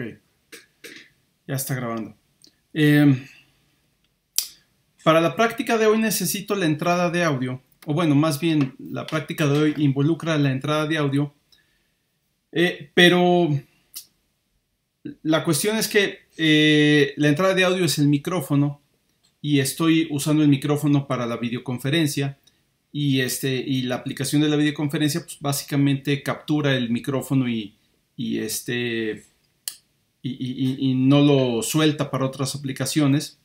Ok. Ya está grabando. Em, para la práctica de hoy necesito la entrada de audio. O bueno, más bien la práctica de hoy involucra la entrada de audio. Eh, pero la cuestión es que eh, la entrada de audio es el micrófono y estoy usando el micrófono para la videoconferencia y, este, y la aplicación de la videoconferencia pues, básicamente captura el micrófono y, y este, y, no lo suelta para otras aplicaciones.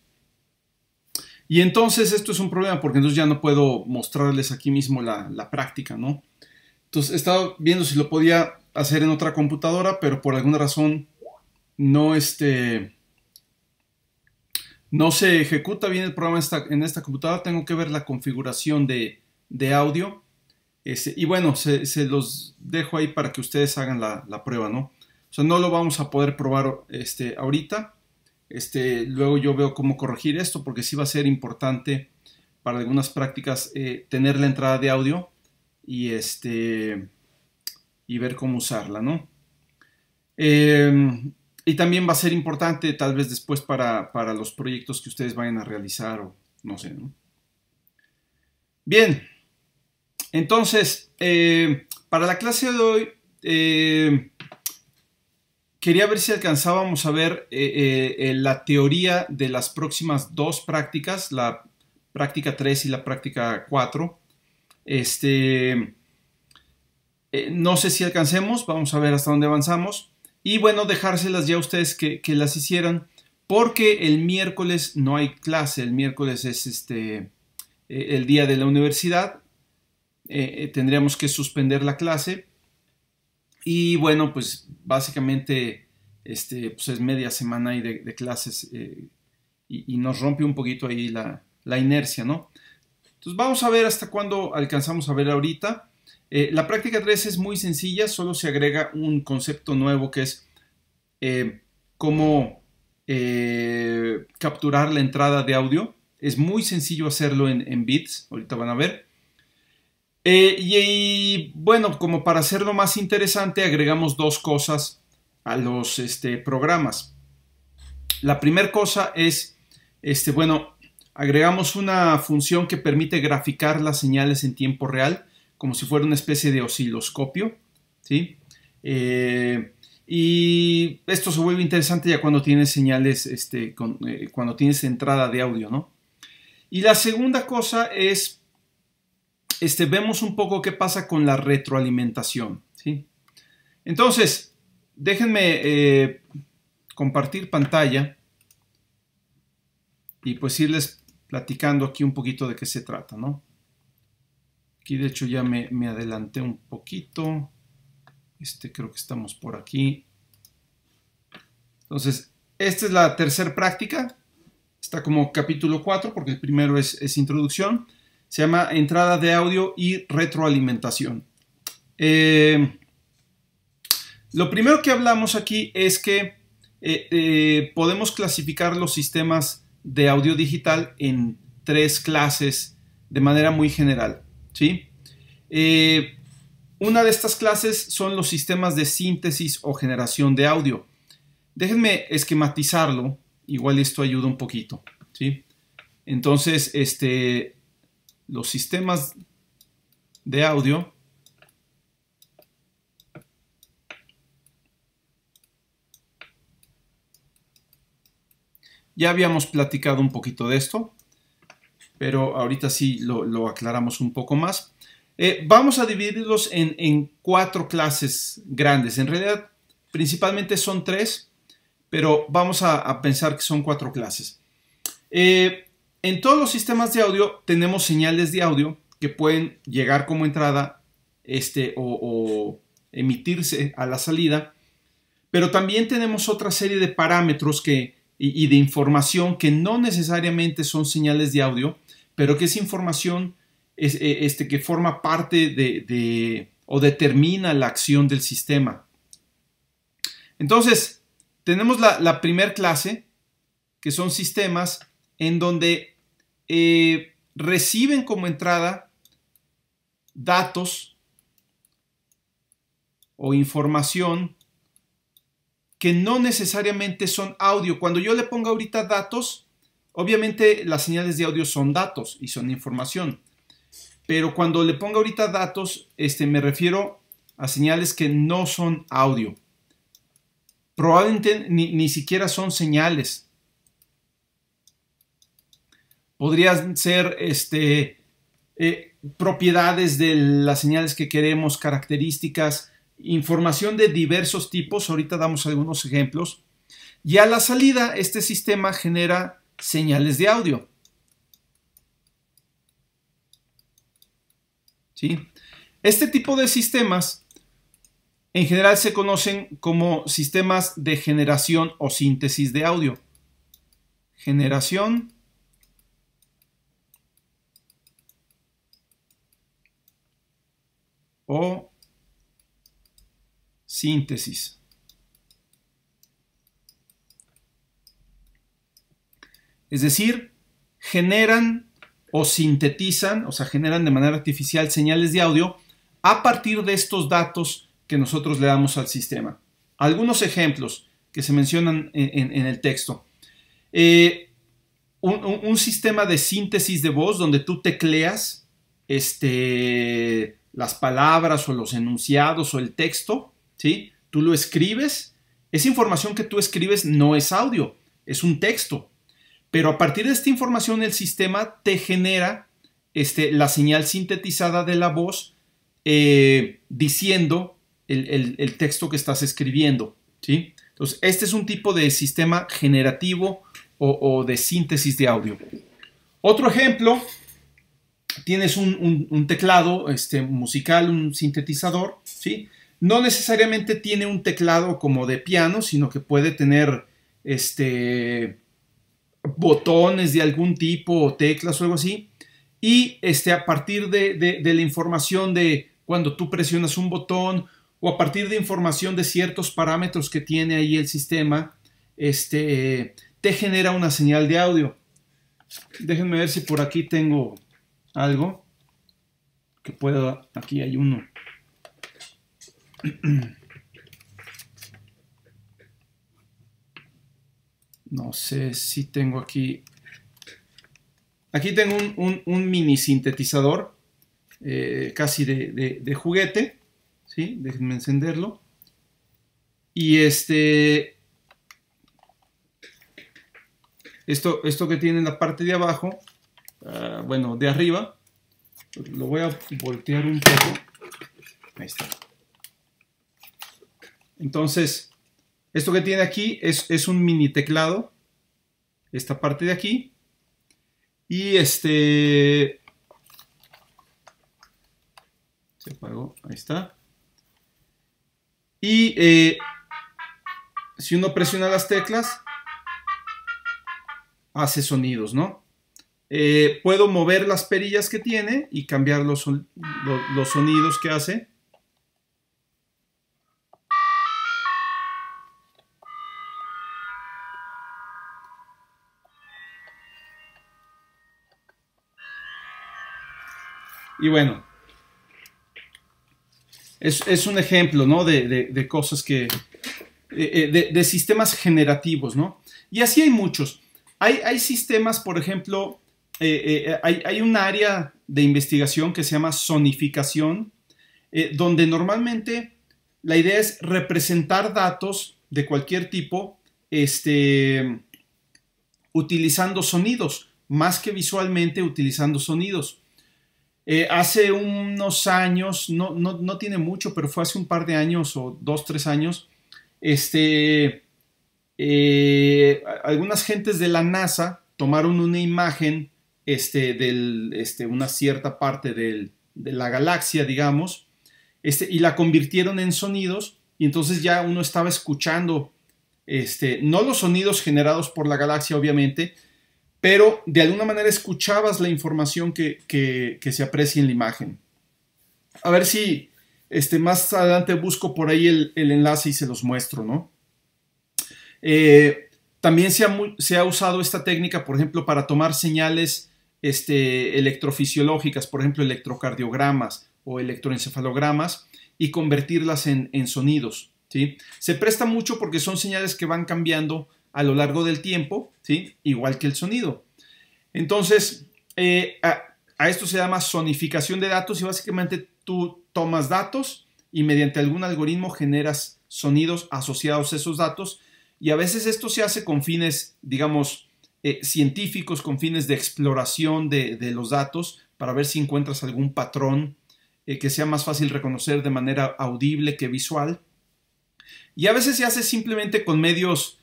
Y entonces esto es un problema porque entonces ya no puedo mostrarles aquí mismo la, práctica, ¿no? Entonces estaba viendo si lo podía hacer en otra computadora, pero por alguna razón no este, no se ejecuta bien el programa en esta computadora. Tengo que ver la configuración de, audio. Este, y bueno, se, los dejo ahí para que ustedes hagan la, la prueba, ¿no? O sea, no lo vamos a poder probar este, ahorita. Este, luego yo veo cómo corregir esto porque sí va a ser importante para algunas prácticas eh, tener la entrada de audio y, este, y ver cómo usarla, ¿no? Em, y también va a ser importante tal vez después para, los proyectos que ustedes vayan a realizar o no sé, ¿no? Bien, entonces, eh, para la clase de hoy, eh, quería ver si alcanzábamos a ver eh, eh, eh, la teoría de las próximas dos prácticas, la práctica 3 y la práctica 4. Este, no sé si alcancemos, vamos a ver hasta dónde avanzamos. Y bueno, dejárselas ya a ustedes que, las hicieran, porque el miércoles no hay clase, el miércoles es este, el día de la universidad, tendríamos que suspender la clase y bueno, pues básicamente este, pues, es media semana de, clases eh, y, nos rompe un poquito ahí la, inercia, ¿no? Entonces vamos a ver hasta cuándo alcanzamos a ver ahorita. Eh, la práctica 3 es muy sencilla, solo se agrega un concepto nuevo que es eh, cómo capturar la entrada de audio. Es muy sencillo hacerlo en, en bits, ahorita van a ver. Eh, y, bueno, como para hacerlo más interesante, agregamos dos cosas a los este, programas. La primera cosa es, este, bueno, agregamos una función que permite graficar las señales en tiempo real, como si fuera una especie de osciloscopio. ¿sí? Eh, y esto se vuelve interesante ya cuando tienes señales, este, eh, cuando tienes entrada de audio, ¿no? Y la segunda cosa es este, vemos un poco qué pasa con la retroalimentación. Entonces, déjenme eh, compartir pantalla y pues irles platicando aquí un poquito de qué se trata, ¿no? Aquí de hecho ya me, adelanté un poquito. Este creo que estamos por aquí. Entonces, esta es la tercera práctica. Está como capítulo 4 porque el primero es introducción se llama entrada de audio y retroalimentación. Eh, lo primero que hablamos aquí es que eh, eh, podemos clasificar los sistemas de audio digital en tres clases de manera muy general. ¿sí? una de estas clases son los sistemas de síntesis o generación de audio. Déjenme esquematizarlo, igual esto ayuda un poquito. ¿sí? Entonces, este, los sistemas de audio Ya habíamos platicado un poquito de esto, pero ahorita sí lo, aclaramos un poco más. Eh, vamos a dividirlos en, cuatro clases grandes. En realidad, principalmente son tres, pero vamos a, pensar que son cuatro clases. Eh, en todos los sistemas de audio tenemos señales de audio que pueden llegar como entrada este, o, emitirse a la salida, pero también tenemos otra serie de parámetros que, y, de información que no necesariamente son señales de audio, pero que es información es, e, este, que forma parte de, o determina la acción del sistema. Entonces, tenemos la, la primera clase, que son sistemas en donde eh, reciben como entrada datos o información que no necesariamente son audio. Cuando yo le ponga ahorita datos, obviamente las señales de audio son datos y son información. Pero cuando le ponga ahorita datos, este, me refiero a señales que no son audio. Probablemente ni siquiera son señales podrían ser este, eh, propiedades de las señales que queremos, características, información de diversos tipos, ahorita damos algunos ejemplos, y a la salida este sistema genera señales de audio. ¿Sí? Este tipo de sistemas en general se conocen como sistemas de generación o síntesis de audio. Generación o síntesis. Es decir, generan o sintetizan, o sea, generan de manera artificial señales de audio a partir de estos datos que nosotros le damos al sistema. Algunos ejemplos que se mencionan en, el texto. Eh, un, un, sistema de síntesis de voz donde tú tecleas este, las palabras o los enunciados o el texto, ¿sí? Tú lo escribes. Esa información que tú escribes no es audio, es un texto. Pero a partir de esta información el sistema te genera este, la señal sintetizada de la voz eh, diciendo el, texto que estás escribiendo. ¿sí? Entonces, este es un tipo de sistema generativo o de síntesis de audio. Otro ejemplo tienes un, teclado este, musical, un sintetizador, ¿sí? No necesariamente tiene un teclado como de piano, sino que puede tener este, botones de algún tipo, o teclas o algo así. Y este, a partir de, la información de cuando tú presionas un botón o a partir de información de ciertos parámetros que tiene ahí el sistema, este, te genera una señal de audio. Déjenme ver si por aquí tengo algo que pueda, aquí hay uno. No sé si tengo aquí, aquí tengo un, mini sintetizador eh, casi de, de, juguete, ¿sí? Déjenme encenderlo. Y este, esto, esto que tiene en la parte de abajo Ah, bueno, de arriba. Lo voy a voltear un poco. Ahí está. Entonces, esto que tiene aquí es, un mini teclado. Esta parte de aquí. Y este... Se apagó, ahí está. Y eh, si uno presiona las teclas, hace sonidos, ¿no? Eh, puedo mover las perillas que tiene y cambiar los, los, sonidos que hace. Y bueno, es, un ejemplo, de, cosas que... Eh, eh, de, sistemas generativos, ¿no? Y así hay muchos. Hay, hay sistemas, por ejemplo, eh, eh, eh, hay, un área de investigación que se llama sonificación, donde normalmente la idea es representar datos de cualquier tipo este, utilizando sonidos, más que visualmente utilizando sonidos. hace unos años, no, no, tiene mucho, pero fue hace un par de años o dos, tres años, este, algunas gentes de la NASA tomaron una imagen este, de este, una cierta parte de la galaxia, digamos, este, y la convirtieron en sonidos, y entonces ya uno estaba escuchando, no los sonidos generados por la galaxia, obviamente, pero de alguna manera escuchabas la información que, se aprecia en la imagen. A ver si más adelante busco por ahí el, enlace y se los muestro, ¿no? Eh, también se ha usado esta técnica, por ejemplo, para tomar señales este, electrofisiológicas, por ejemplo, electrocardiogramas o electroencefalogramas, y convertirlas en, sonidos. ¿sí? Se presta mucho porque son señales que van cambiando a lo largo del tiempo, ¿sí? igual que el sonido. Entonces, eh, a, a, esto se llama sonificación de datos y básicamente tú tomas datos y mediante algún algoritmo generas sonidos asociados a esos datos y a veces esto se hace con fines, digamos, eh, científicos con fines de exploración de, los datos para ver si encuentras algún patrón eh, que sea más fácil reconocer de manera audible que visual. Y a veces se hace simplemente con medios,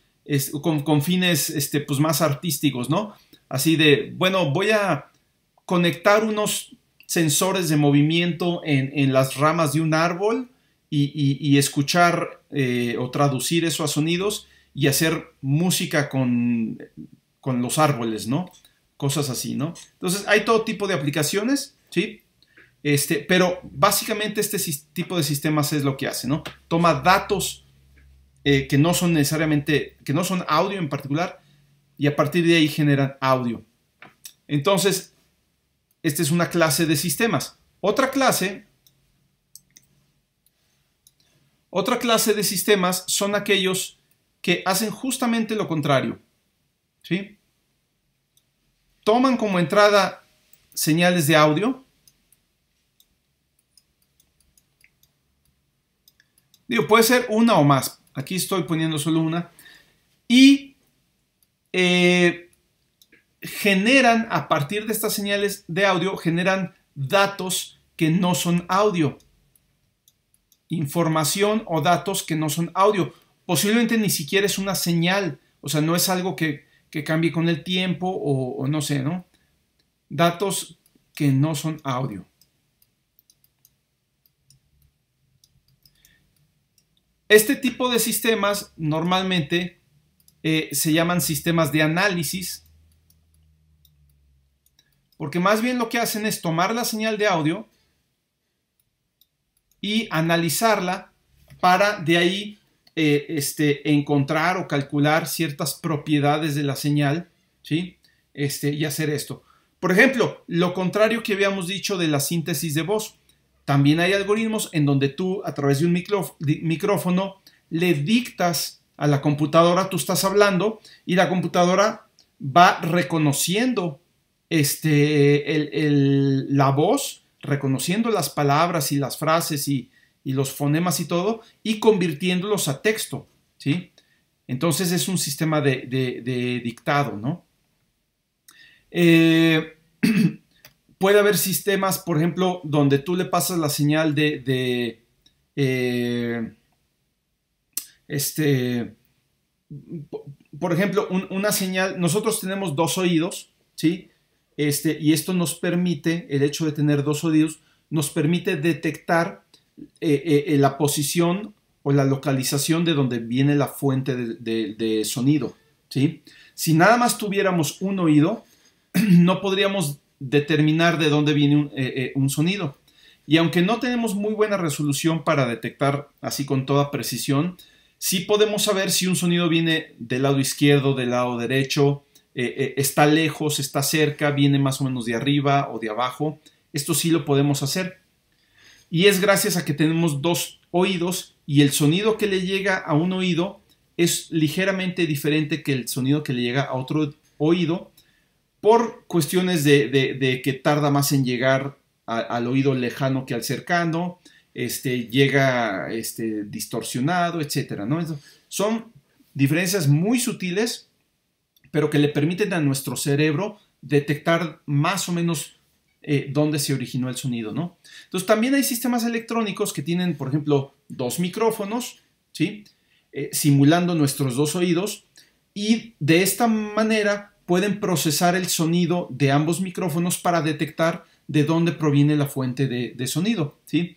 con, fines este, pues más artísticos, ¿no? Así de, bueno, voy a conectar unos sensores de movimiento en, las ramas de un árbol y, escuchar eh, o traducir eso a sonidos y hacer música con con los árboles, ¿no? Cosas así, ¿no? Entonces, hay todo tipo de aplicaciones, ¿sí? Este, pero básicamente este tipo de sistemas es lo que hace, ¿no? Toma datos eh, que no son necesariamente, que no son audio en particular, y a partir de ahí generan audio. Entonces, esta es una clase de sistemas. Otra clase, otra clase de sistemas son aquellos que hacen justamente lo contrario. ¿sí? Toman como entrada señales de audio. Digo, puede ser una o más. Aquí estoy poniendo solo una. Y eh, generan, a partir de estas señales de audio, generan datos que no son audio. Información o datos que no son audio. Posiblemente ni siquiera es una señal. O sea, no es algo que, que cambie con el tiempo o, no sé, ¿no? Datos que no son audio. Este tipo de sistemas normalmente eh, se llaman sistemas de análisis, porque más bien lo que hacen es tomar la señal de audio y analizarla para de ahí eh, este, encontrar o calcular ciertas propiedades de la señal, ¿sí? Este, y hacer esto. Por ejemplo, lo contrario que habíamos dicho de la síntesis de voz. También hay algoritmos en donde tú a través de un micrófono le dictas a la computadora, tú estás hablando y la computadora va reconociendo este, la voz, reconociendo las palabras y las frases y, y los fonemas y todo, y convirtiéndolos a texto, ¿sí? Entonces es un sistema de, dictado, ¿no? Eh, puede haber sistemas, por ejemplo, donde tú le pasas la señal de, eh, este, por ejemplo, una señal, nosotros tenemos dos oídos, ¿sí? Este, y esto nos permite, el hecho de tener dos oídos, nos permite detectar eh, eh, eh, la posición o la localización de donde viene la fuente de, sonido. Si nada más tuviéramos un oído, no podríamos determinar de dónde viene un, sonido. Y aunque no tenemos muy buena resolución para detectar así con toda precisión, sí podemos saber si un sonido viene del lado izquierdo, del lado derecho, está lejos, está cerca, viene más o menos de arriba o de abajo. Esto sí lo podemos hacer. Y es gracias a que tenemos dos oídos y el sonido que le llega a un oído es ligeramente diferente que el sonido que le llega a otro oído por cuestiones de, que tarda más en llegar al oído lejano que al cercano, este, llega este, distorsionado, etc. ¿no? Son diferencias muy sutiles, pero que le permiten a nuestro cerebro detectar más o menos eh, dónde se originó el sonido, ¿no? Entonces también hay sistemas electrónicos que tienen, por ejemplo, dos micrófonos, ¿sí? Eh, simulando nuestros dos oídos y de esta manera pueden procesar el sonido de ambos micrófonos para detectar de dónde proviene la fuente de, sonido, ¿sí?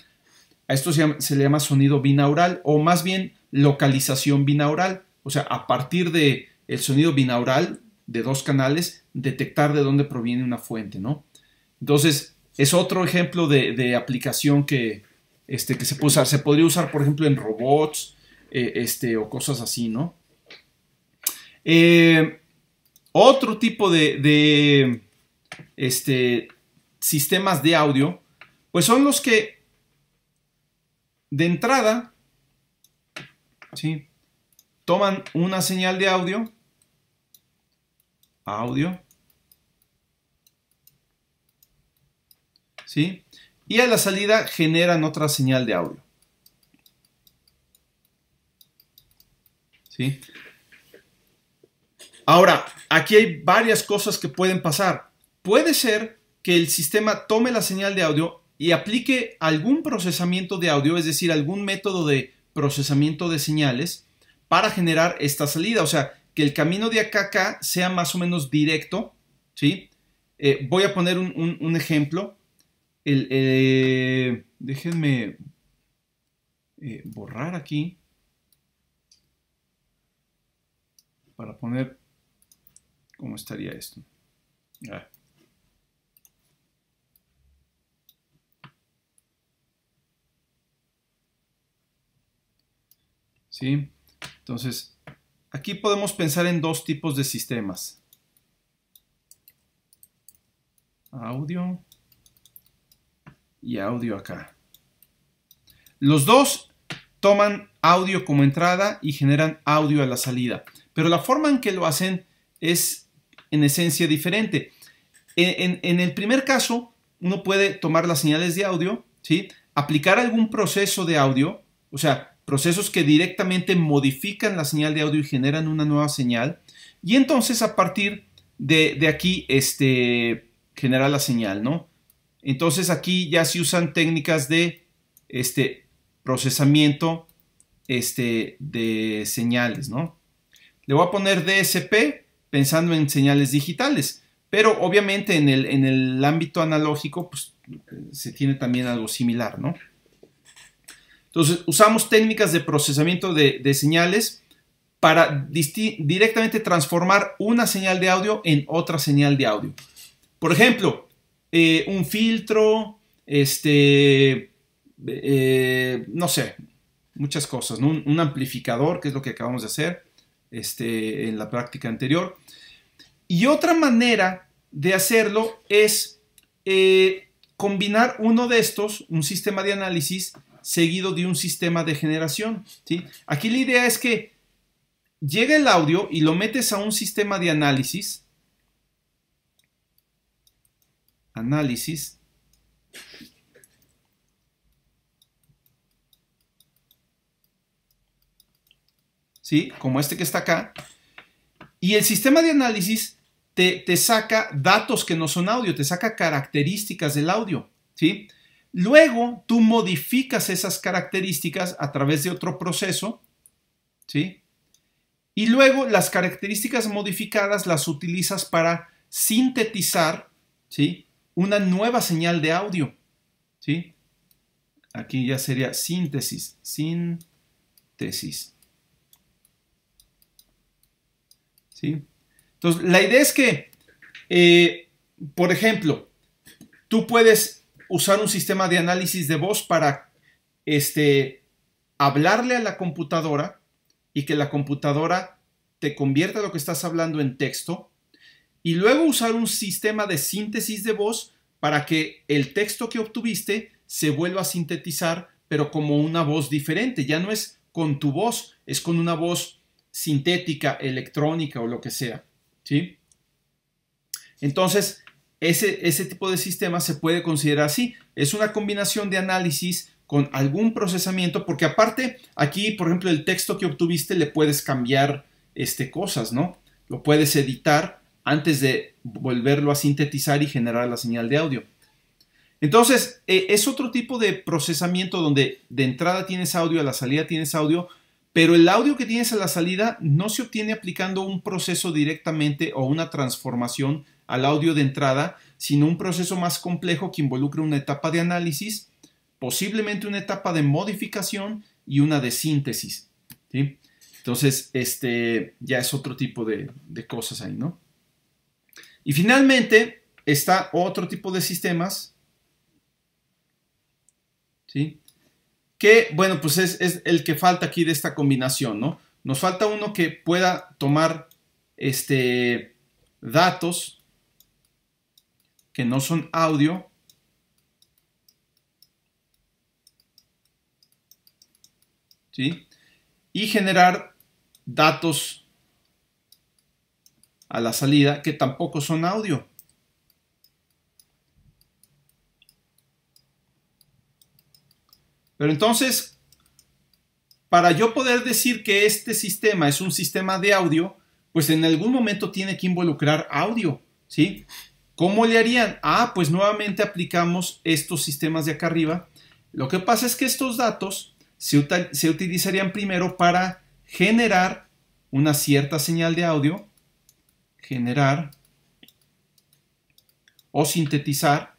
A esto se, le llama sonido binaural o más bien localización binaural, o sea, a partir de el sonido binaural de dos canales, detectar de dónde proviene una fuente, ¿no? Entonces, es otro ejemplo de, aplicación este, que, se puede usar. Se podría usar, por ejemplo, en robots eh, este, o cosas así, ¿no? Eh, otro tipo de, este, sistemas de audio, pues son los que de entrada toman una señal de audio, audio, ¿sí? Y a la salida generan otra señal de audio. ¿Sí? Ahora, aquí hay varias cosas que pueden pasar. Puede ser que el sistema tome la señal de audio y aplique algún procesamiento de audio, es decir, algún método de procesamiento de señales para generar esta salida. O sea, que el camino de acá a acá sea más o menos directo. ¿sí? Eh, voy a poner un, un ejemplo. El, eh, déjenme eh, borrar aquí para poner cómo estaría esto. Ah. ¿Sí? Entonces, aquí podemos pensar en dos tipos de sistemas. Audio y audio acá. Los dos toman audio como entrada y generan audio a la salida, pero la forma en que lo hacen es en esencia diferente. En, el primer caso, uno puede tomar las señales de audio, ¿sí? aplicar algún proceso de audio, o sea, procesos que directamente modifican la señal de audio y generan una nueva señal, y entonces a partir de, aquí este, genera la señal, ¿no? Entonces aquí ya se usan técnicas de este, procesamiento este, de señales, ¿no? Le voy a poner DSP pensando en señales digitales, pero obviamente en el, en el ámbito analógico pues, se tiene también algo similar, ¿no? Entonces usamos técnicas de procesamiento de, de señales para directamente transformar una señal de audio en otra señal de audio. Por ejemplo, eh, un filtro, este, eh, no sé, muchas cosas, un, amplificador, que es lo que acabamos de hacer este, en la práctica anterior. Y otra manera de hacerlo es eh, combinar uno de estos, un sistema de análisis, seguido de un sistema de generación. Aquí la idea es que llega el audio y lo metes a un sistema de análisis análisis ¿sí? como este que está acá, y el sistema de análisis te, saca datos que no son audio, te saca características del audio. ¿sí? Luego tú modificas esas características a través de otro proceso, ¿sí? y luego las características modificadas las utilizas para sintetizar ¿sí? una nueva señal de audio. ¿Sí? Aquí ya sería síntesis, síntesis. ¿Sí? Entonces, la idea es que, eh, por ejemplo, tú puedes usar un sistema de análisis de voz para este, hablarle a la computadora y que la computadora te convierta lo que estás hablando en texto y luego usar un sistema de síntesis de voz para que el texto que obtuviste se vuelva a sintetizar, pero como una voz diferente. Ya no es con tu voz, es con una voz sintética, electrónica o lo que sea. ¿sí? Entonces, ese, ese tipo de sistema se puede considerar así. Es una combinación de análisis con algún procesamiento, porque aparte aquí, por ejemplo, el texto que obtuviste le puedes cambiar este, cosas, ¿no? Lo puedes editar antes de volverlo a sintetizar y generar la señal de audio. Entonces, eh, es otro tipo de procesamiento donde de entrada tienes audio, a la salida tienes audio, pero el audio que tienes a la salida no se obtiene aplicando un proceso directamente o una transformación al audio de entrada, sino un proceso más complejo que involucra una etapa de análisis, posiblemente una etapa de modificación y una de síntesis. Entonces, este ya es otro tipo de cosas ahí, ¿no? Y finalmente está otro tipo de sistemas, ¿sí? Que, bueno, pues es, el que falta aquí de esta combinación, ¿no? Nos falta uno que pueda tomar este, datos que no son audio, ¿sí? Y generar datos a la salida que tampoco son audio. Pero entonces, para yo poder decir que este sistema es un sistema de audio, pues en algún momento tiene que involucrar audio, ¿sí? ¿Cómo le harían? Ah, pues nuevamente aplicamos estos sistemas de acá arriba. Lo que pasa es que estos datos se, se utilizarían primero para generar una cierta señal de audio generar o sintetizar,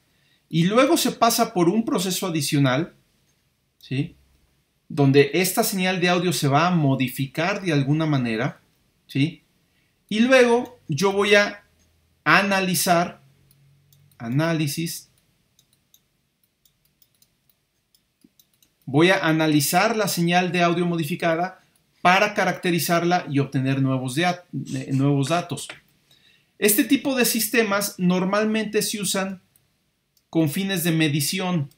y luego se pasa por un proceso adicional, ¿sí? donde esta señal de audio se va a modificar de alguna manera, ¿sí? y luego yo voy a analizar, análisis, voy a analizar la señal de audio modificada para caracterizarla y obtener nuevos, eh, nuevos datos. Este tipo de sistemas normalmente se usan con fines de medición,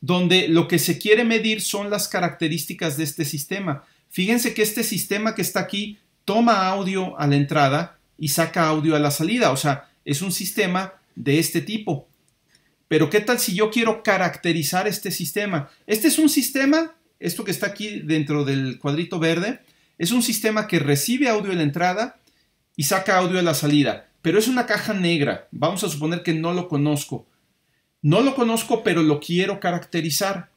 donde lo que se quiere medir son las características de este sistema. Fíjense que este sistema que está aquí toma audio a la entrada y saca audio a la salida, o sea, es un sistema de este tipo. Pero ¿qué tal si yo quiero caracterizar este sistema? Este es un sistema, esto que está aquí dentro del cuadrito verde, es un sistema que recibe audio de la entrada y saca audio de la salida, pero es una caja negra. Vamos a suponer que no lo conozco. No lo conozco, pero lo quiero caracterizar.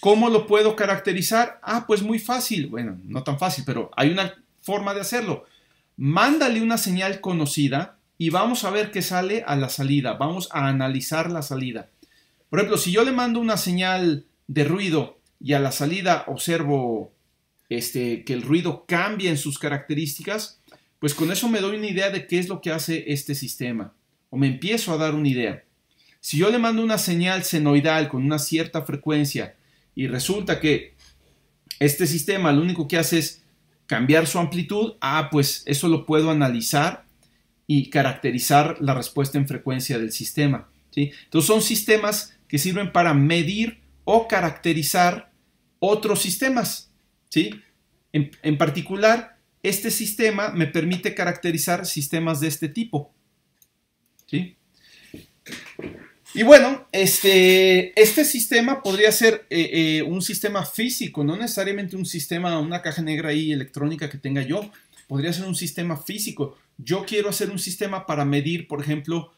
¿Cómo lo puedo caracterizar? Ah, pues muy fácil. Bueno, no tan fácil, pero hay una forma de hacerlo. Mándale una señal conocida y vamos a ver qué sale a la salida. Vamos a analizar la salida. Por ejemplo, si yo le mando una señal de ruido y a la salida observo este, que el ruido cambie en sus características, pues con eso me doy una idea de qué es lo que hace este sistema, o me empiezo a dar una idea. Si yo le mando una señal senoidal con una cierta frecuencia y resulta que este sistema lo único que hace es cambiar su amplitud, ah, pues eso lo puedo analizar y caracterizar la respuesta en frecuencia del sistema. Entonces son sistemas que sirven para medir o caracterizar otros sistemas. ¿sí? En, particular, este sistema me permite caracterizar sistemas de este tipo. Y bueno, este, este sistema podría ser eh, eh, un sistema físico, no necesariamente un sistema, una caja negra ahí electrónica que tenga yo. Podría ser un sistema físico. Yo quiero hacer un sistema para medir, por ejemplo,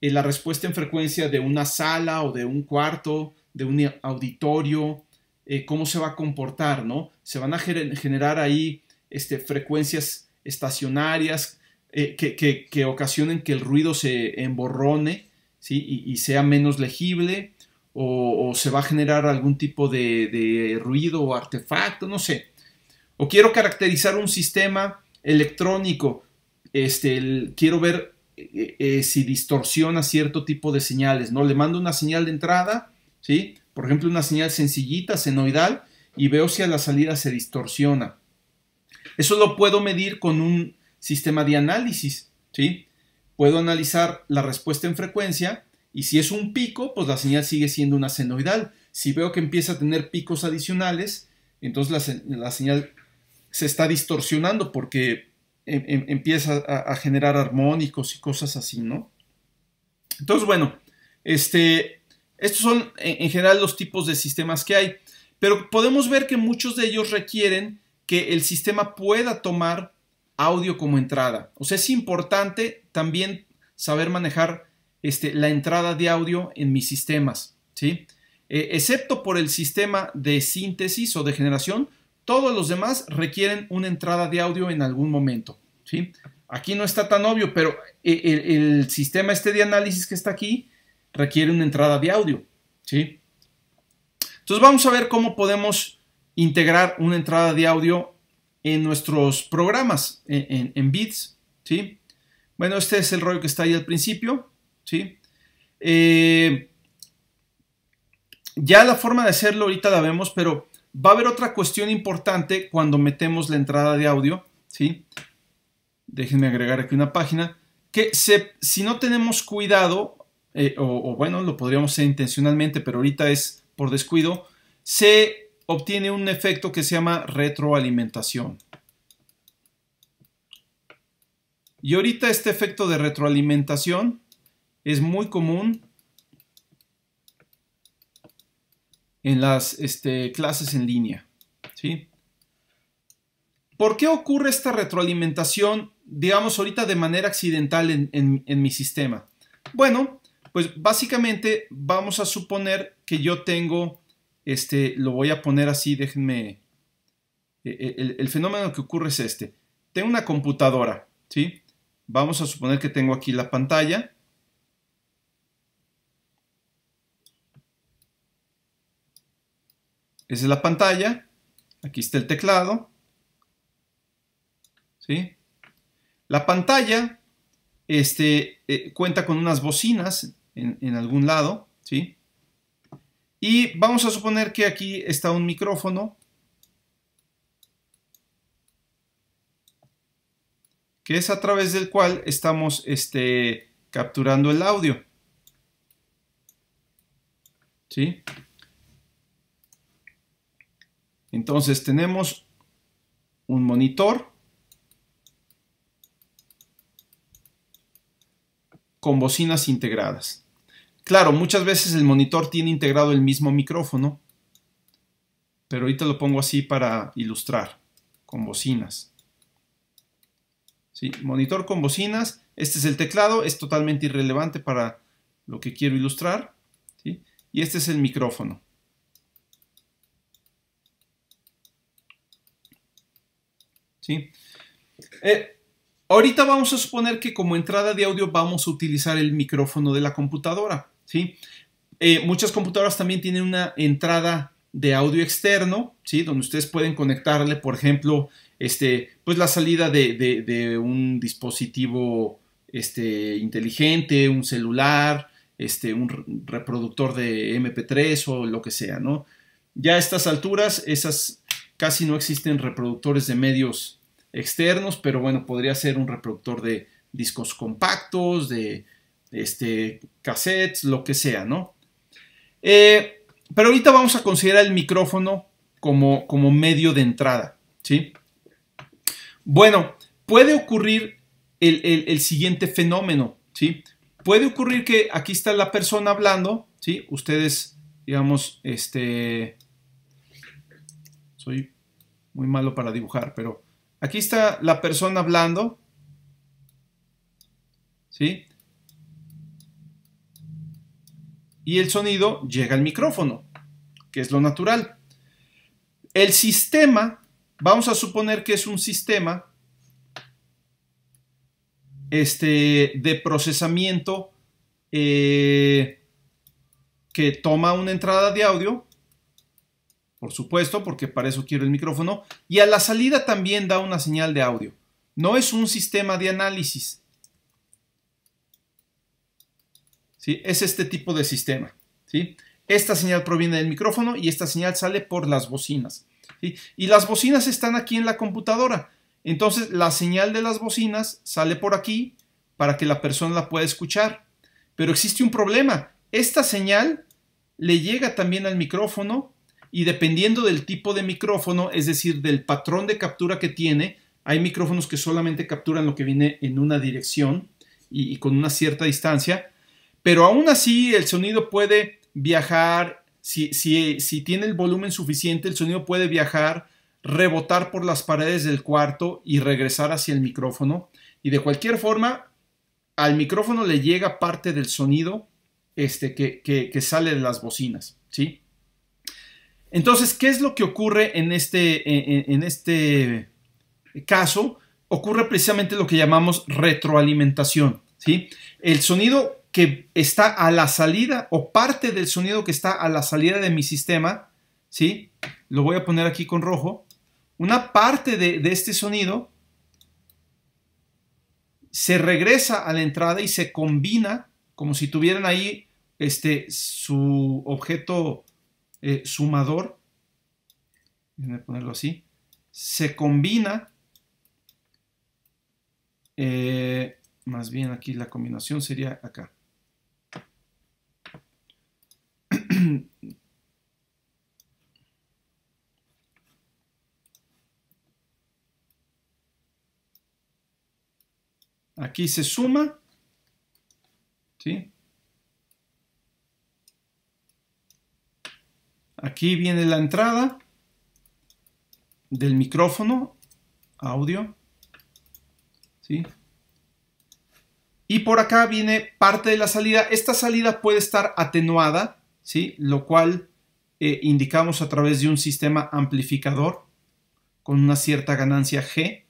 eh, la respuesta en frecuencia de una sala o de un cuarto, de un auditorio, eh, cómo se va a comportar, ¿no? Se van a generar ahí este, frecuencias estacionarias eh, que, ocasionen que el ruido se emborrone ¿sí? y, sea menos legible o, se va a generar algún tipo de, ruido o artefacto, no sé. O quiero caracterizar un sistema electrónico, este, quiero ver eh, si distorsiona cierto tipo de señales, ¿no? Le mando una señal de entrada, ¿sí? por ejemplo, una señal sencillita, senoidal, y veo si a la salida se distorsiona. Eso lo puedo medir con un sistema de análisis, ¿sí? Puedo analizar la respuesta en frecuencia y si es un pico, pues la señal sigue siendo una senoidal. Si veo que empieza a tener picos adicionales, entonces la, señal se está distorsionando porque em, em, empieza a, a generar armónicos y cosas así, ¿no? Entonces, bueno, este, estos son eh, en general los tipos de sistemas que hay, pero podemos ver que muchos de ellos requieren que el sistema pueda tomar audio como entrada. O sea, es importante también saber manejar este, la entrada de audio en mis sistemas, ¿sí? Eh, excepto por el sistema de síntesis o de generación, todos los demás requieren una entrada de audio en algún momento, ¿sí? Aquí no está tan obvio, pero eh, el, el sistema este de análisis que está aquí requiere una entrada de audio. ¿sí? Entonces vamos a ver cómo podemos integrar una entrada de audio en nuestros programas, en, bits. ¿sí? Bueno, este es el rollo que está ahí al principio. ¿sí? Eh, ya la forma de hacerlo ahorita la vemos, pero va a haber otra cuestión importante cuando metemos la entrada de audio. ¿sí? Déjenme agregar aquí una página. Que se, si no tenemos cuidado, eh, o, bueno, lo podríamos hacer intencionalmente, pero ahorita es por descuido, se obtiene un efecto que se llama retroalimentación. Y ahorita este efecto de retroalimentación es muy común en las este, clases en línea. ¿sí? ¿Por qué ocurre esta retroalimentación, digamos, ahorita de manera accidental en, en mi sistema? Bueno, pues básicamente vamos a suponer que yo tengo, este, lo voy a poner así, déjenme, e, e, el, fenómeno que ocurre es este. Tengo una computadora, ¿sí? Vamos a suponer que tengo aquí la pantalla. Esa es la pantalla. Aquí está el teclado. ¿Sí? La pantalla este, eh, cuenta con unas bocinas en, algún lado, ¿sí? Y vamos a suponer que aquí está un micrófono que es a través del cual estamos este, capturando el audio. ¿Sí? Entonces tenemos un monitor con bocinas integradas. Claro, muchas veces el monitor tiene integrado el mismo micrófono, pero ahorita lo pongo así para ilustrar, con bocinas. Sí, monitor con bocinas, este es el teclado, es totalmente irrelevante para lo que quiero ilustrar, y este es el micrófono. ¿Sí? Eh, ahorita vamos a suponer que como entrada de audio vamos a utilizar el micrófono de la computadora. ¿sí? Eh, muchas computadoras también tienen una entrada de audio externo, ¿sí? Donde ustedes pueden conectarle, por ejemplo, este, pues la salida de, un dispositivo este, inteligente, un celular, este, un reproductor de MP3 o lo que sea, ¿no? Ya a estas alturas, esas casi no existen reproductores de medios externos, pero bueno, podría ser un reproductor de discos compactos, de este, cassettes, lo que sea, ¿no? Eh, pero ahorita vamos a considerar el micrófono como, como medio de entrada, ¿sí? Bueno, puede ocurrir el, el, siguiente fenómeno, ¿sí? Puede ocurrir que aquí está la persona hablando, ¿sí? Ustedes, digamos, este... Soy muy malo para dibujar, pero aquí está la persona hablando, ¿sí? y el sonido llega al micrófono, que es lo natural. El sistema, vamos a suponer que es un sistema este, de procesamiento eh, que toma una entrada de audio, por supuesto, porque para eso quiero el micrófono, y a la salida también da una señal de audio. No es un sistema de análisis, Es este tipo de sistema, ¿sí? Esta señal proviene del micrófono y esta señal sale por las bocinas. Y las bocinas están aquí en la computadora. Entonces la señal de las bocinas sale por aquí para que la persona la pueda escuchar. Pero existe un problema. Esta señal le llega también al micrófono y dependiendo del tipo de micrófono, es decir, del patrón de captura que tiene, hay micrófonos que solamente capturan lo que viene en una dirección y con una cierta distancia pero aún así el sonido puede viajar, si, tiene el volumen suficiente, el sonido puede viajar, rebotar por las paredes del cuarto y regresar hacia el micrófono. Y de cualquier forma, al micrófono le llega parte del sonido este, que, sale de las bocinas, ¿sí? Entonces, ¿qué es lo que ocurre en este, en este caso? Ocurre precisamente lo que llamamos retroalimentación, ¿sí? El sonido que está a la salida o parte del sonido que está a la salida de mi sistema, ¿sí? Lo voy a poner aquí con rojo. Una parte de, este sonido se regresa a la entrada y se combina como si tuvieran ahí este, su objeto eh, sumador. a ponerlo así. Se combina. Eh, más bien aquí la combinación sería acá. Aquí se suma, ¿sí? Aquí viene la entrada del micrófono, audio, ¿sí? Y por acá viene parte de la salida. Esta salida puede estar atenuada, ¿sí? Lo cual eh, indicamos a través de un sistema amplificador con una cierta ganancia G.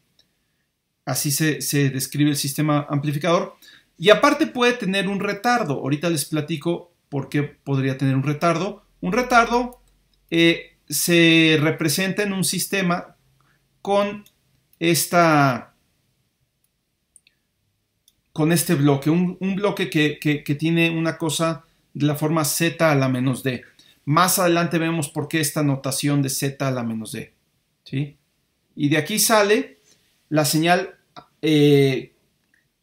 Así se, describe el sistema amplificador. Y aparte puede tener un retardo. Ahorita les platico por qué podría tener un retardo. Un retardo eh, se representa en un sistema con esta con este bloque, un, bloque que, tiene una cosa de la forma z a la menos d. Más adelante vemos por qué esta notación de z a la menos d. ¿sí? Y de aquí sale la señal eh,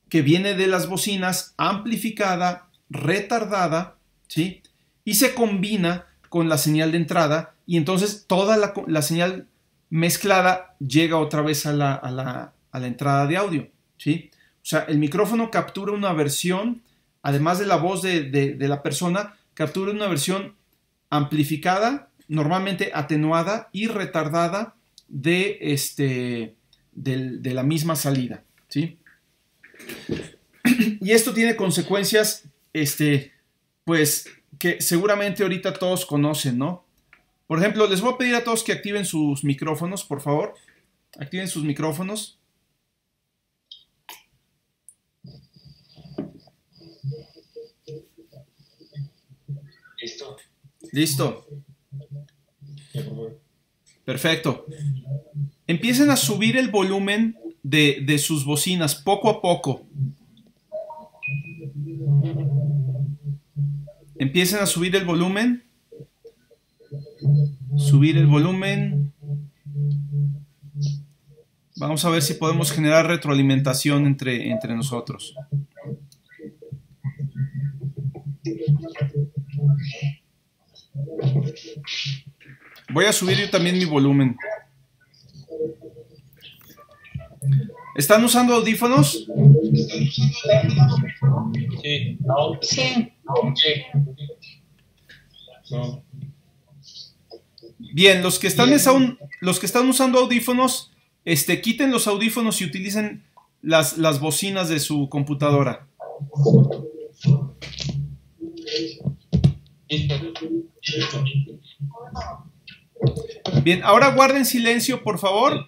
que viene de las bocinas amplificada, retardada, ¿sí? Y se combina con la señal de entrada y entonces toda la, señal mezclada llega otra vez a la, entrada de audio, ¿sí? O sea, el micrófono captura una versión, además de la voz de, la persona, captura una versión amplificada, normalmente atenuada y retardada de este, la misma salida. ¿sí? Y esto tiene consecuencias, este, pues, que seguramente ahorita todos conocen, ¿no? Por ejemplo, les voy a pedir a todos que activen sus micrófonos, por favor. Activen sus micrófonos. Listo. Listo. Perfecto. Empiecen a subir el volumen de, de sus bocinas poco a poco. Empiecen a subir el volumen. Subir el volumen. Vamos a ver si podemos generar retroalimentación entre, entre nosotros. Voy a subir yo también mi volumen. ¿Están usando audífonos? Sí. Bien, los que están los que están usando audífonos, este, quiten los audífonos y utilicen las, las bocinas de su computadora. Bien, ahora guarden silencio, por favor.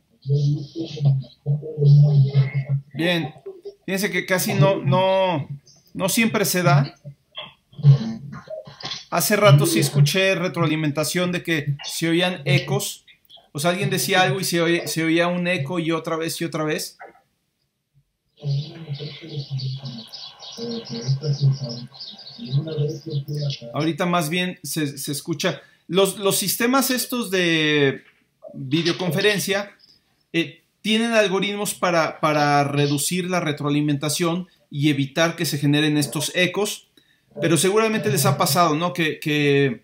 Bien, fíjense que casi no, no, no siempre se da. Hace rato sí escuché retroalimentación de que se oían ecos. O sea, alguien decía algo y se oía, se oía un eco y otra vez y otra vez. Ahorita más bien se, escucha. Los, los, sistemas estos de videoconferencia eh, tienen algoritmos para, reducir la retroalimentación y evitar que se generen estos ecos, pero seguramente les ha pasado, ¿no? Que,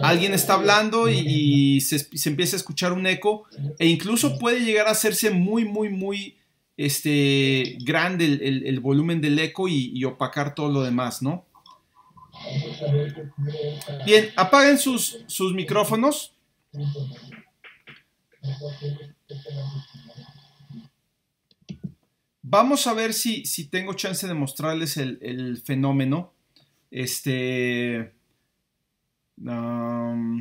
alguien está hablando y, se, empieza a escuchar un eco e incluso puede llegar a hacerse muy, muy, muy este, grande el, volumen del eco y, opacar todo lo demás, ¿no? Bien, apaguen sus, sus micrófonos. Vamos a ver si, si tengo chance de mostrarles el, fenómeno. Este. no,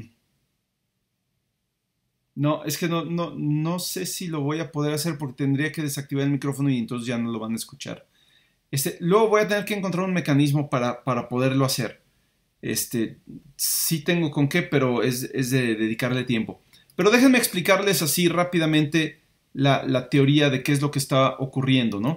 es que no, no, sé si lo voy a poder hacer porque tendría que desactivar el micrófono y entonces ya no lo van a escuchar. Este, luego voy a tener que encontrar un mecanismo para, poderlo hacer. Este, sí tengo con qué, pero es, es de dedicarle tiempo. Pero déjenme explicarles así rápidamente la, teoría de qué es lo que está ocurriendo, ¿no?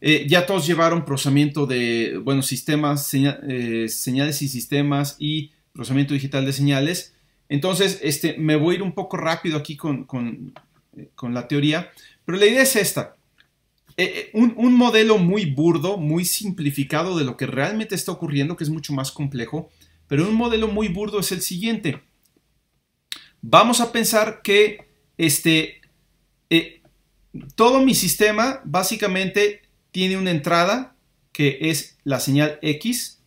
Eh, ya todos llevaron procesamiento de, bueno, sistemas, eh, señales y sistemas y procesamiento digital de señales. Entonces, este, me voy a ir un poco rápido aquí con, eh, la teoría, pero la idea es esta. un, modelo muy burdo, muy simplificado de lo que realmente está ocurriendo, que es mucho más complejo, pero un modelo muy burdo es el siguiente vamos a pensar que este, eh, todo mi sistema básicamente tiene una entrada que es la señal X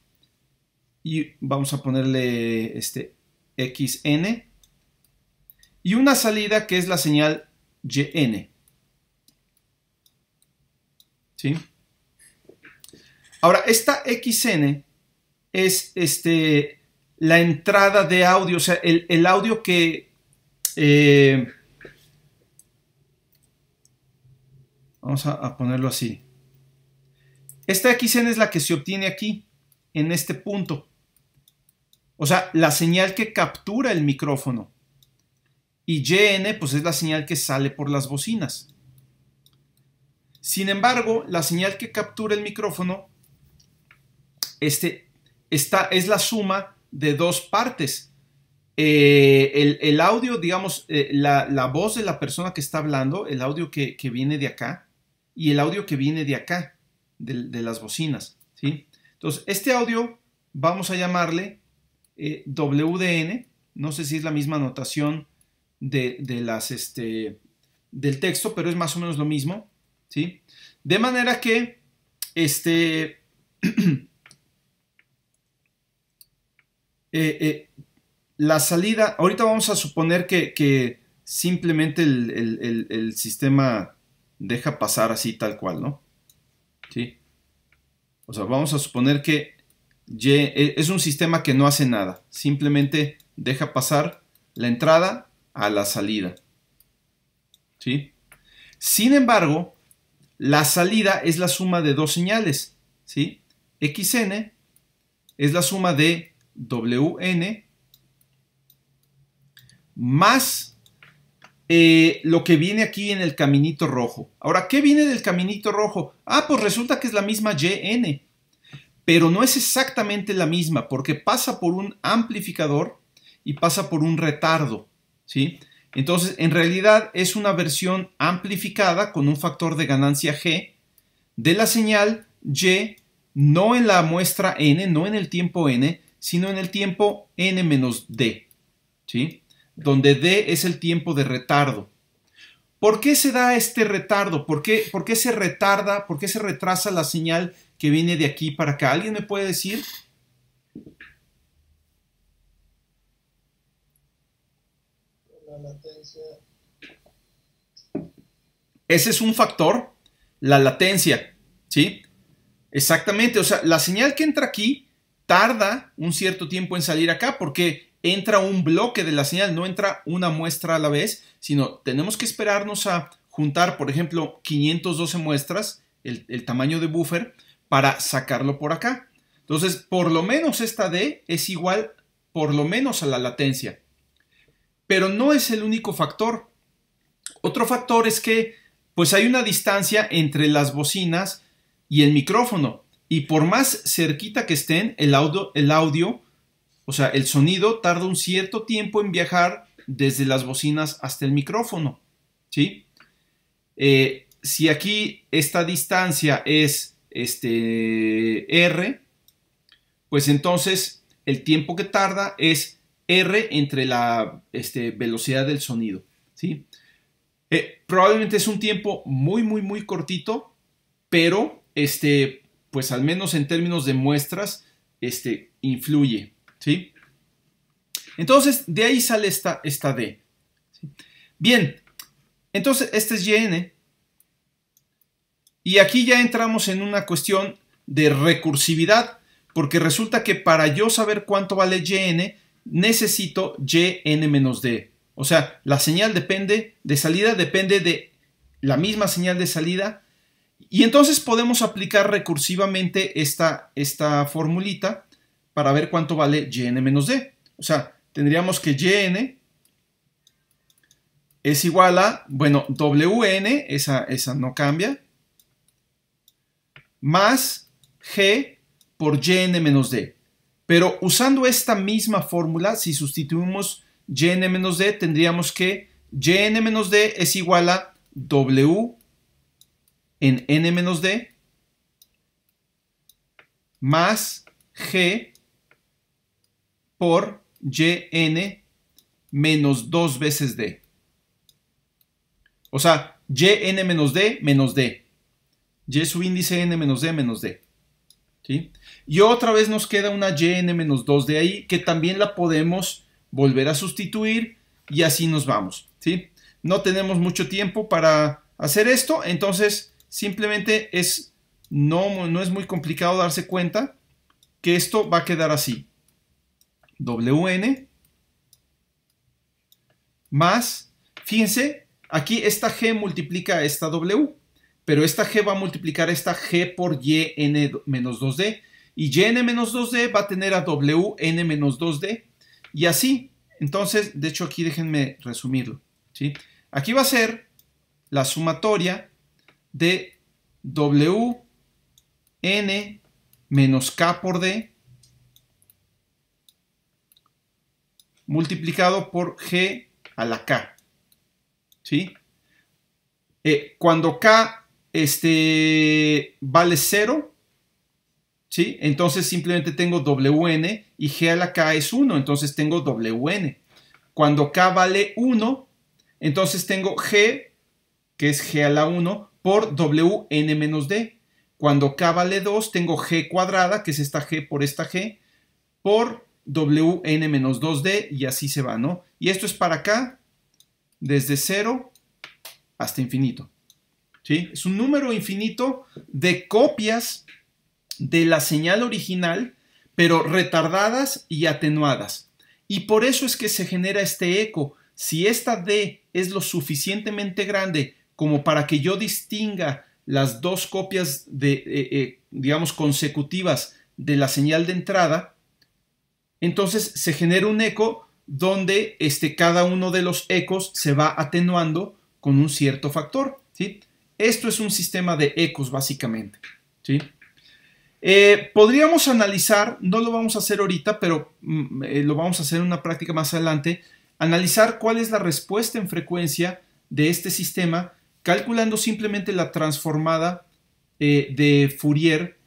y vamos a ponerle este XN y una salida que es la señal YN. ¿Sí? Ahora, esta XN es este, la entrada de audio, o sea, el audio que, eh, vamos a, ponerlo así. Esta XN es la que se obtiene aquí, en este punto. O sea, la señal que captura el micrófono. Y YN, pues es la señal que sale por las bocinas. Sin embargo, la señal que captura el micrófono este, es la suma de dos partes. Eh, el, audio, digamos, eh, la, voz de la persona que está hablando, el audio que, viene de acá y el audio que viene de acá, de, las bocinas, ¿sí? Entonces, este audio vamos a llamarle eh, WDN, no sé si es la misma notación de, las, este, del texto, pero es más o menos lo mismo, ¿sí? De manera que, este, Eh, la salida, ahorita vamos a suponer que, simplemente el, sistema deja pasar así tal cual, ¿no? ¿Sí? O sea, vamos a suponer que e, es un sistema que no hace nada, simplemente deja pasar la entrada a la salida. ¿Sí? Sin embargo, la salida es la suma de dos señales, ¿sí? XN es la suma de WN más eh, lo que viene aquí en el caminito rojo. Ahora, ¿qué viene del caminito rojo? Ah, pues resulta que es la misma YN, pero no es exactamente la misma porque pasa por un amplificador y pasa por un retardo, ¿sí? Entonces, en realidad es una versión amplificada con un factor de ganancia G de la señal Y, no en la muestra N, no en el tiempo N, sino en el tiempo N menos D, ¿sí? donde D es el tiempo de retardo. ¿Por qué se da este retardo? ¿Por qué, se retarda? ¿Por qué se retrasa la señal que viene de aquí para acá? ¿Alguien me puede decir? Ese es un factor, la latencia, ¿sí? Exactamente, o sea, la señal que entra aquí tarda un cierto tiempo en salir acá porque entra un bloque de la señal, no entra una muestra a la vez, sino tenemos que esperarnos a juntar, por ejemplo, 512 muestras, el, tamaño de buffer, para sacarlo por acá. Entonces, por lo menos esta D es igual, por lo menos a la latencia. Pero no es el único factor. Otro factor es que, pues hay una distancia entre las bocinas y el micrófono. Y por más cerquita que estén, el audio, el audio o sea, el sonido tarda un cierto tiempo en viajar desde las bocinas hasta el micrófono. ¿Sí? Eh, si aquí esta distancia es este, R, pues entonces el tiempo que tarda es R entre la este, velocidad del sonido. ¿sí? Eh, probablemente es un tiempo muy, muy, muy cortito, pero este, pues al menos en términos de muestras, este, influye. ¿sí? Entonces, de ahí sale esta, esta D. Bien, entonces, este es YN. Y aquí ya entramos en una cuestión de recursividad, porque resulta que para yo saber cuánto vale YN, necesito YN-D. O sea, la señal depende de salida, depende de la misma señal de salida. Y entonces podemos aplicar recursivamente esta, esta formulita para ver cuánto vale yn menos d. O sea, tendríamos que yn es igual a, bueno, wn, esa, esa no cambia, más g por yn menos d. Pero usando esta misma fórmula, si sustituimos yn menos d, tendríamos que yn menos d es igual a w en n menos d más g por yn menos 2 veces d. O sea, yn menos d menos d. y índice n menos d menos d. ¿Sí? Y otra vez nos queda una yn menos 2 de ahí que también la podemos volver a sustituir y así nos vamos. ¿sí? No tenemos mucho tiempo para hacer esto, entonces simplemente es no, no es muy complicado darse cuenta que esto va a quedar así. WN más, fíjense, aquí esta G multiplica esta W, pero esta G va a multiplicar esta G por YN menos 2D, y YN menos 2D va a tener a WN menos 2D, y así. Entonces, de hecho aquí déjenme resumirlo, ¿sí? Aquí va a ser la sumatoria de WN menos K por D multiplicado por g a la k. ¿Sí? Eh, cuando k este, vale 0, ¿sí? entonces simplemente tengo wn y g a la k es 1, entonces tengo wn. Cuando k vale 1, entonces tengo g, que es g a la 1, por wn menos d. Cuando k vale 2, tengo g cuadrada, que es esta g por esta g, por wn-2d y así se va, ¿no? Y esto es para acá, desde 0 hasta infinito. ¿sí? Es un número infinito de copias de la señal original, pero retardadas y atenuadas. Y por eso es que se genera este eco. Si esta D es lo suficientemente grande como para que yo distinga las dos copias de, eh, eh, digamos, consecutivas de la señal de entrada, entonces se genera un eco donde este, cada uno de los ecos se va atenuando con un cierto factor. ¿sí? Esto es un sistema de ecos básicamente. ¿sí? Eh, podríamos analizar, no lo vamos a hacer ahorita, pero mm, eh, lo vamos a hacer en una práctica más adelante, analizar cuál es la respuesta en frecuencia de este sistema, calculando simplemente la transformada eh, de Fourier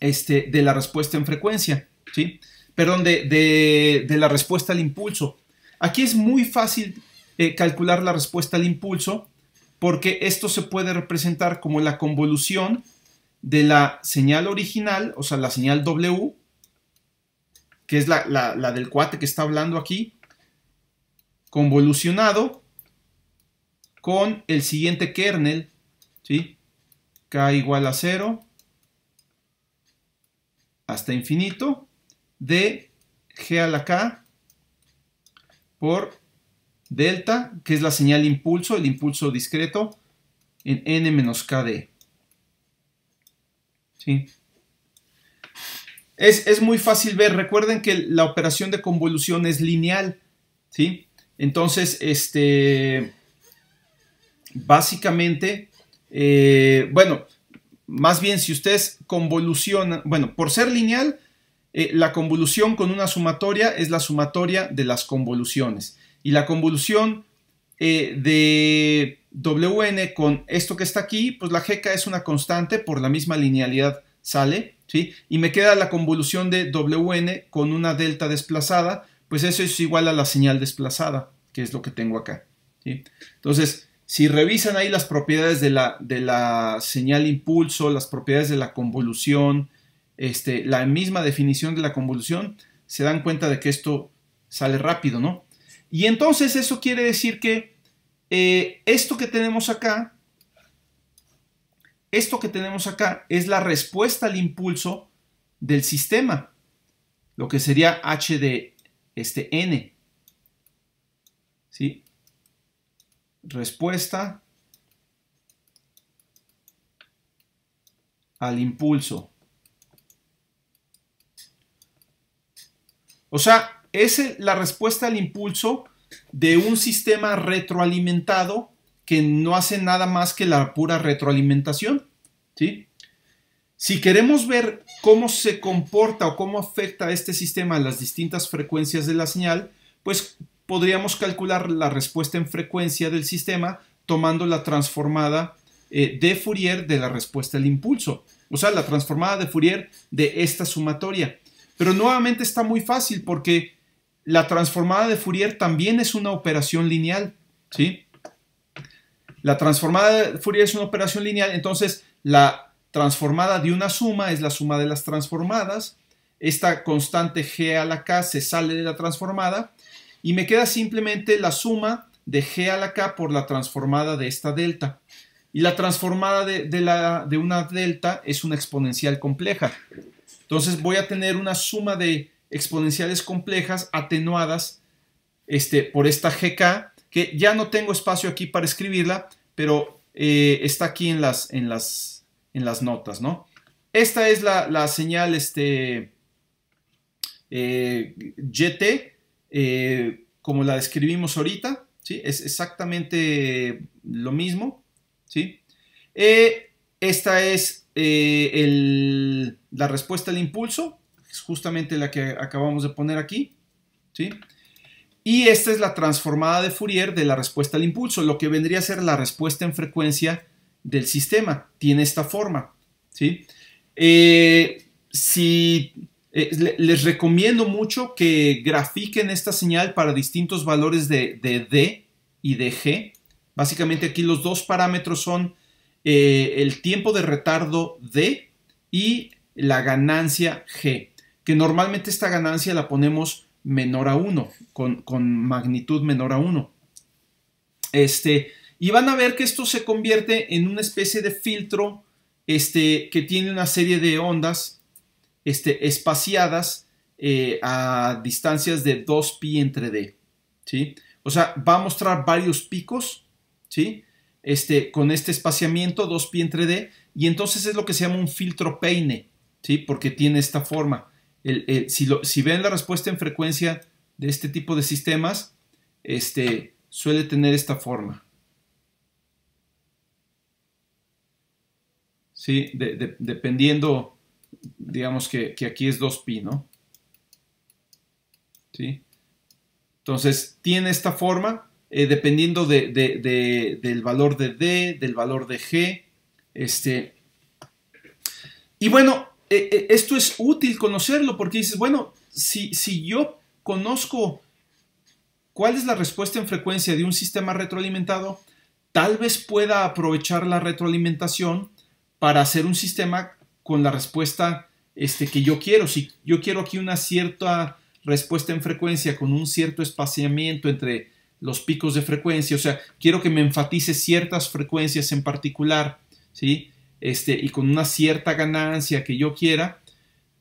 este, de la respuesta en frecuencia. ¿sí? perdón, de, de, la respuesta al impulso. Aquí es muy fácil eh, calcular la respuesta al impulso porque esto se puede representar como la convolución de la señal original, o sea, la señal W, que es la, la del cuate que está hablando aquí, convolucionado con el siguiente kernel, ¿sí? K igual a 0 hasta infinito, de G a la K por delta, que es la señal impulso, el impulso discreto, en n menos kd. ¿Sí? Es, es, muy fácil ver, recuerden que la operación de convolución es lineal, ¿sí? Entonces, este, básicamente, eh, bueno, más bien si ustedes convolucionan, bueno, por ser lineal, eh, la convolución con una sumatoria es la sumatoria de las convoluciones. Y la convolución eh, de Wn con esto que está aquí, pues la GK es una constante por la misma linealidad sale, ¿sí? Y me queda la convolución de Wn con una delta desplazada, pues eso es igual a la señal desplazada, que es lo que tengo acá. ¿sí? Entonces, si revisan ahí las propiedades la, de la señal impulso, las propiedades de la convolución, este, la misma definición de la convolución, se dan cuenta de que esto sale rápido, ¿no? Y entonces eso quiere decir que eh, esto que tenemos acá, esto que tenemos acá es la respuesta al impulso del sistema, lo que sería h de este n. ¿Sí? Respuesta al impulso O sea, es la respuesta al impulso de un sistema retroalimentado que no hace nada más que la pura retroalimentación. Si queremos ver cómo se comporta o cómo afecta este sistema a las distintas frecuencias de la señal, pues podríamos calcular la respuesta en frecuencia del sistema tomando la transformada eh, de Fourier de la respuesta al impulso, o sea, la transformada de Fourier de esta sumatoria. Pero nuevamente está muy fácil porque la transformada de Fourier también es una operación lineal, ¿sí? La transformada de Fourier es una operación lineal, entonces la transformada de una suma es la suma de las transformadas. Esta constante g a la k se sale de la transformada y me queda simplemente la suma de g a la k por la transformada de esta delta. Y la transformada de, la, de una delta es una exponencial compleja. Entonces voy a tener una suma de exponenciales complejas atenuadas este, por esta GK, que ya no tengo espacio aquí para escribirla, pero eh, está aquí en las, en las, en las notas, ¿no? Esta es la, señal este, YT, eh, eh, como la describimos ahorita, ¿sí? Es exactamente lo mismo, ¿sí? esta es eh, la respuesta al impulso, es justamente la que acabamos de poner aquí, ¿sí? Y esta es la transformada de Fourier de la respuesta al impulso, lo que vendría a ser la respuesta en frecuencia del sistema. Tiene esta forma, ¿sí? Eh, si, eh, les recomiendo mucho que grafiquen esta señal para distintos valores de D y de G. Básicamente aquí los dos parámetros son eh, el tiempo de retardo D y la ganancia G, que normalmente esta ganancia la ponemos menor a 1, con, magnitud menor a 1. Este, y van a ver que esto se convierte en una especie de filtro este, que tiene una serie de ondas este, espaciadas eh, a distancias de 2pi entre d. ¿sí? O sea, va a mostrar varios picos, ¿sí? este, con este espaciamiento 2pi entre D, y entonces es lo que se llama un filtro peine, ¿sí? porque tiene esta forma. si, ven la respuesta en frecuencia de este tipo de sistemas, este, suele tener esta forma. ¿Sí? dependiendo, digamos que, que, aquí es 2pi, ¿no? ¿Sí? Entonces, tiene esta forma eh, dependiendo del valor de D, del valor de G. Este. Y bueno, eh, eh, esto es útil conocerlo porque dices, bueno, si, si yo conozco cuál es la respuesta en frecuencia de un sistema retroalimentado, tal vez pueda aprovechar la retroalimentación para hacer un sistema con la respuesta este, que yo quiero. Si yo quiero aquí una cierta respuesta en frecuencia con un cierto espaciamiento entre los picos de frecuencia, o sea, quiero que me enfatice ciertas frecuencias en particular, ¿sí? Este, y con una cierta ganancia que yo quiera,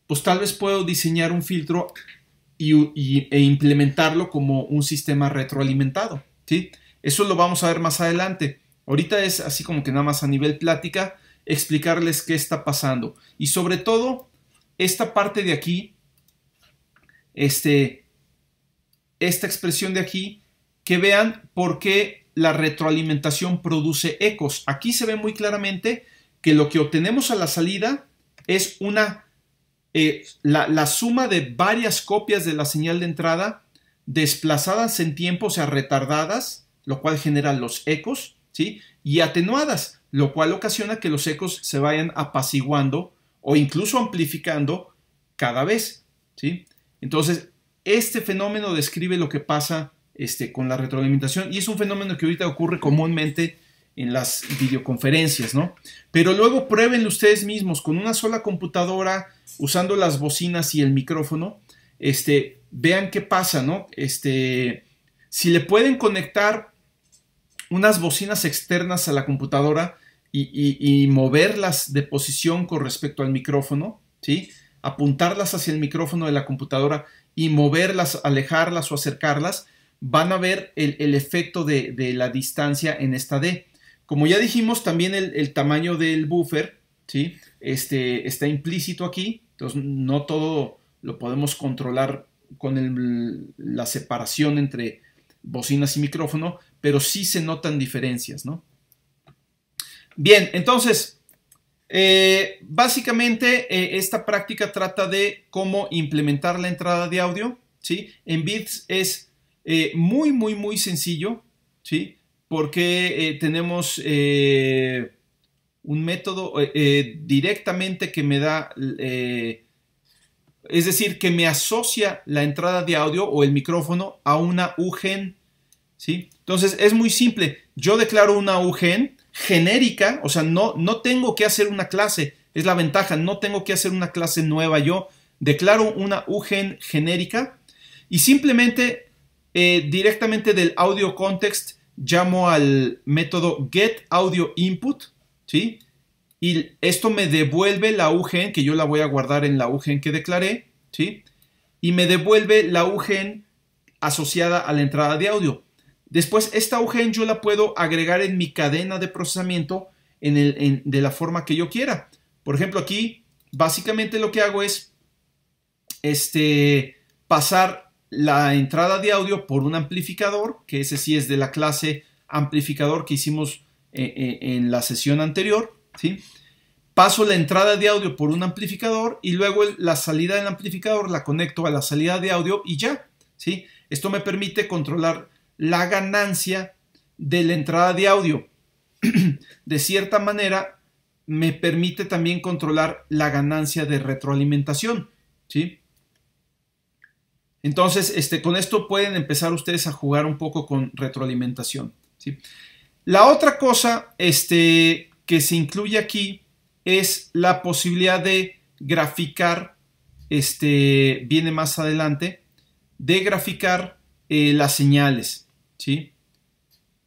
pues tal vez puedo diseñar un filtro y, e implementarlo como un sistema retroalimentado, ¿sí? Eso lo vamos a ver más adelante. Ahorita es así como que nada más a nivel plática, explicarles qué está pasando. Y sobre todo, esta parte de aquí, este, esta expresión de aquí, que vean por qué la retroalimentación produce ecos. Aquí se ve muy claramente que lo que obtenemos a la salida es una eh, la, la, suma de varias copias de la señal de entrada desplazadas en tiempo, o sea, retardadas, lo cual genera los ecos, ¿sí? Y atenuadas, lo cual ocasiona que los ecos se vayan apaciguando o incluso amplificando cada vez, ¿sí? Entonces, este fenómeno describe lo que pasa este, con la retroalimentación. Y es un fenómeno que ahorita ocurre comúnmente en las videoconferencias, ¿no? Pero luego pruébenlo ustedes mismos con una sola computadora, usando las bocinas y el micrófono, este, vean qué pasa, ¿no? Este, si le pueden conectar unas bocinas externas a la computadora y, y moverlas de posición con respecto al micrófono, ¿sí? Apuntarlas hacia el micrófono de la computadora y moverlas, alejarlas o acercarlas, van a ver el, efecto de, la distancia en esta D. Como ya dijimos, también el, tamaño del buffer ¿sí? este, está implícito aquí, entonces no todo lo podemos controlar con la separación entre bocinas y micrófono, pero sí se notan diferencias, ¿no? Bien, entonces, eh, básicamente eh, esta práctica trata de cómo implementar la entrada de audio, ¿sí? En bits es eh, muy, muy, muy sencillo, ¿sí? Porque eh, tenemos eh, un método directamente que me da, es decir, que me asocia la entrada de audio o el micrófono a una UGEN, ¿sí? Entonces es muy simple, yo declaro una UGEN genérica, o sea, no, no tengo que hacer una clase, es la ventaja, no tengo que hacer una clase nueva yo, declaro una UGEN genérica y simplemente eh, directamente del audio context llamo al método get audio input, ¿sí? Y esto me devuelve la UGEN, que yo la voy a guardar en la UGEN que declaré, ¿sí? Y me devuelve la UGEN asociada a la entrada de audio. Después, esta UGEN yo la puedo agregar en mi cadena de procesamiento en el, de la forma que yo quiera. Por ejemplo, aquí básicamente lo que hago es este, pasar la entrada de audio por un amplificador, que ese sí es de la clase amplificador que hicimos eh, eh, en la sesión anterior, ¿sí? Paso la entrada de audio por un amplificador y luego la salida del amplificador la conecto a la salida de audio y ya, ¿sí? Esto me permite controlar la ganancia de la entrada de audio. de cierta manera, me permite también controlar la ganancia de retroalimentación, ¿sí? Entonces, este, con esto pueden empezar ustedes a jugar un poco con retroalimentación. ¿sí? La otra cosa este, que se incluye aquí es la posibilidad de graficar, este, viene más adelante, de graficar eh, las señales. ¿sí?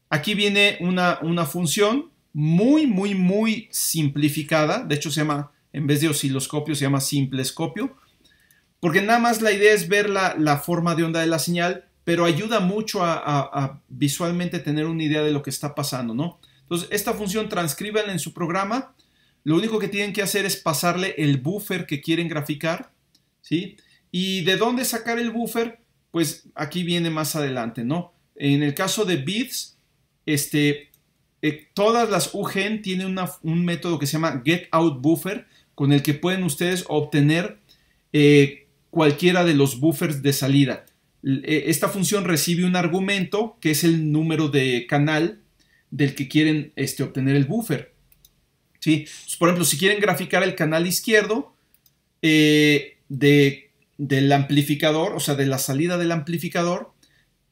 Aquí viene una, una función muy, muy, muy simplificada. De hecho, se llama, en vez de osciloscopio, se llama simplescopio porque nada más la idea es ver la, forma de onda de la señal, pero ayuda mucho a, visualmente tener una idea de lo que está pasando, ¿no? Entonces, esta función transcríbanla en su programa. Lo único que tienen que hacer es pasarle el buffer que quieren graficar, ¿sí? ¿Y de dónde sacar el buffer? Pues aquí viene más adelante, ¿no? En el caso de bits, este, eh, todas las UGEN tienen un método que se llama getOutBuffer, con el que pueden ustedes obtener eh, cualquiera de los buffers de salida. Eh, esta función recibe un argumento que es el número de canal del que quieren este, obtener el buffer. ¿Sí? Pues, por ejemplo, si quieren graficar el canal izquierdo eh, de, del amplificador, o sea, de la salida del amplificador,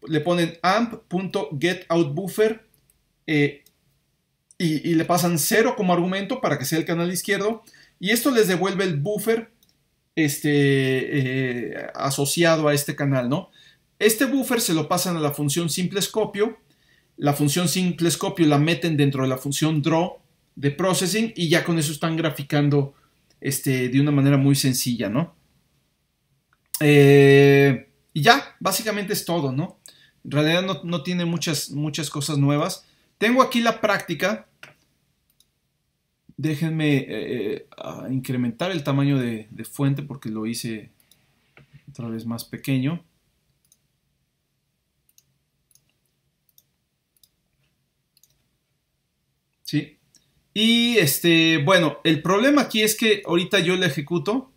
le ponen amp.getOutBuffer eh, y, y le pasan 0 como argumento para que sea el canal izquierdo y esto les devuelve el buffer este, eh, asociado a este canal, ¿no? Este buffer se lo pasan a la función simplescopio, la función simplescopio la meten dentro de la función draw de processing y ya con eso están graficando este, de una manera muy sencilla, ¿no? Eh, y ya, básicamente es todo, ¿no? En realidad no, tiene muchas, muchas cosas nuevas. Tengo aquí la práctica Déjenme eh, eh, ah, incrementar el tamaño de, fuente porque lo hice otra vez más pequeño. ¿Sí? Y este, bueno, el problema aquí es que ahorita yo le ejecuto.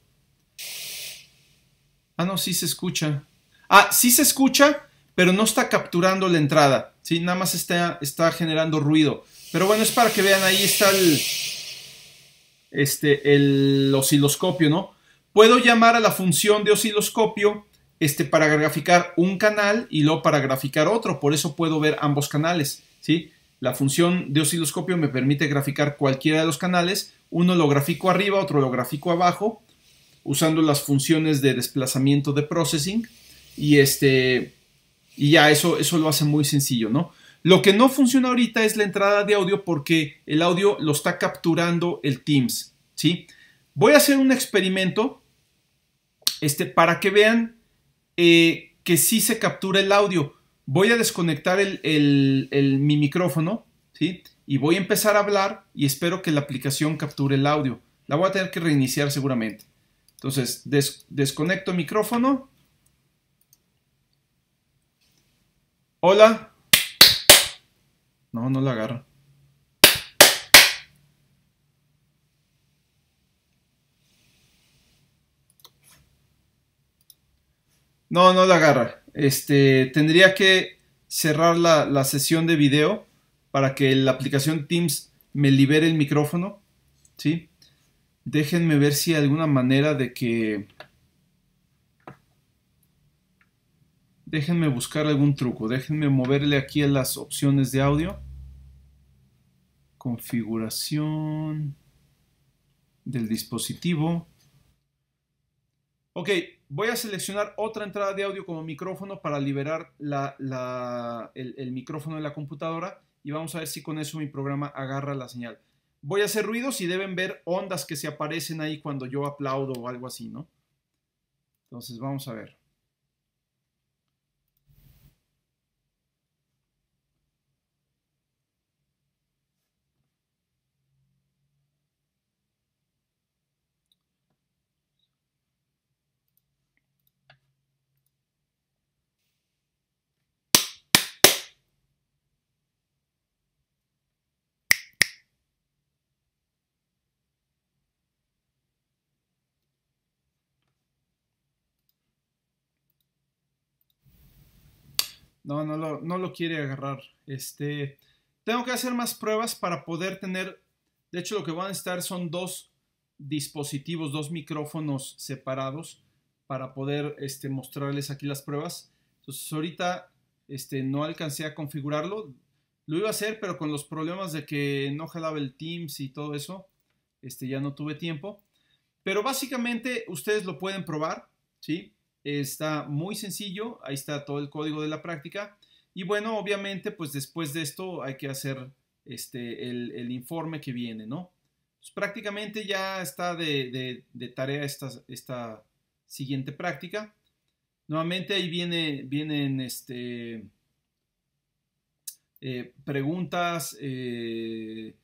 Ah, no, sí se escucha. Ah, sí se escucha, pero no está capturando la entrada. Sí, nada más está, está generando ruido. Pero bueno, es para que vean, ahí está el, este, el osciloscopio, ¿no? Puedo llamar a la función de osciloscopio este, para graficar un canal y luego para graficar otro, por eso puedo ver ambos canales, ¿sí? La función de osciloscopio me permite graficar cualquiera de los canales, uno lo grafico arriba, otro lo grafico abajo, usando las funciones de desplazamiento de processing y este y ya eso, eso lo hace muy sencillo, ¿no? Lo que no funciona ahorita es la entrada de audio porque el audio lo está capturando el Teams, ¿sí? Voy a hacer un experimento este, para que vean eh, que sí se captura el audio. Voy a desconectar el, mi micrófono, ¿sí? Y voy a empezar a hablar y espero que la aplicación capture el audio. La voy a tener que reiniciar seguramente. Entonces, desconecto el micrófono. Hola. No, no la agarra. No, no la agarra. Este, tendría que cerrar la, sesión de video para que la aplicación Teams me libere el micrófono. ¿Sí? Déjenme ver si hay alguna manera de que Déjenme buscar algún truco. Déjenme moverle aquí a las opciones de audio. Configuración del dispositivo. Ok, voy a seleccionar otra entrada de audio como micrófono para liberar el, el micrófono de la computadora y vamos a ver si con eso mi programa agarra la señal. Voy a hacer ruidos y deben ver ondas que se aparecen ahí cuando yo aplaudo o algo así, ¿no? Entonces vamos a ver. No, no lo, quiere agarrar. Este, tengo que hacer más pruebas para poder tener. De hecho, lo que van a estar son dos dispositivos, dos micrófonos separados para poder este, mostrarles aquí las pruebas. Entonces, ahorita este, no alcancé a configurarlo. Lo iba a hacer, pero con los problemas de que no jalaba el Teams y todo eso, este, ya no tuve tiempo. Pero básicamente ustedes lo pueden probar, ¿sí? Está muy sencillo, ahí está todo el código de la práctica. Y bueno, obviamente, pues después de esto hay que hacer este, el, informe que viene, ¿no? Pues, prácticamente ya está de, tarea esta, esta, siguiente práctica. Nuevamente ahí viene, vienen este, eh, preguntas, eh,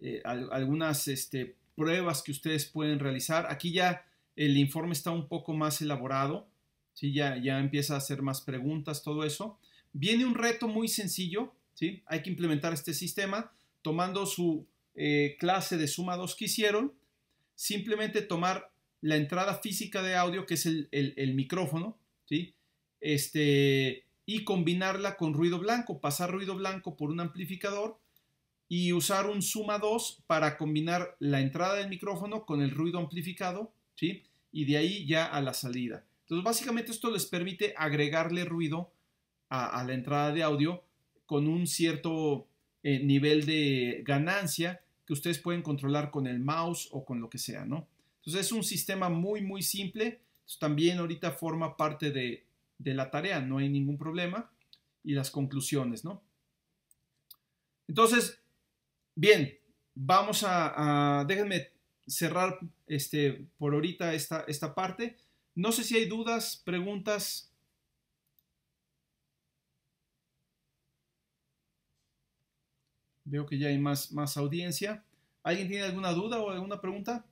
eh, algunas este, pruebas que ustedes pueden realizar. Aquí ya el informe está un poco más elaborado. ¿sí? ya, ya empieza a hacer más preguntas, todo eso. Viene un reto muy sencillo, ¿sí? hay que implementar este sistema tomando su eh, clase de suma 2 que hicieron, simplemente tomar la entrada física de audio, que es el, micrófono, ¿sí? este, y combinarla con ruido blanco, pasar ruido blanco por un amplificador y usar un suma 2 para combinar la entrada del micrófono con el ruido amplificado, ¿sí? Y de ahí ya a la salida. Entonces, básicamente esto les permite agregarle ruido a, la entrada de audio con un cierto eh, nivel de ganancia que ustedes pueden controlar con el mouse o con lo que sea, ¿no? Entonces es un sistema muy, muy simple. también ahorita forma parte de, la tarea, no hay ningún problema. Y las conclusiones, ¿no? Entonces, bien, vamos a, déjenme cerrar este, por ahorita esta parte. No sé si hay dudas, preguntas. Veo que ya hay más, más audiencia. ¿Alguien tiene alguna duda o alguna pregunta?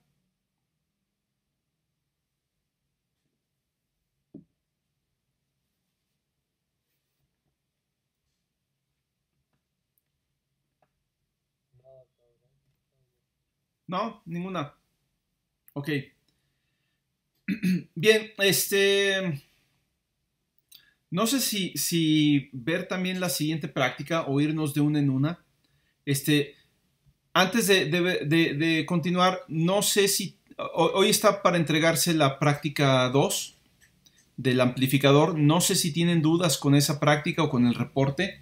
No, ninguna. Ok. Bien, este... No sé si, ver también la siguiente práctica o irnos de una en una. Este, antes de, continuar, no sé si hoy está para entregarse la práctica 2 del amplificador. No sé si tienen dudas con esa práctica o con el reporte.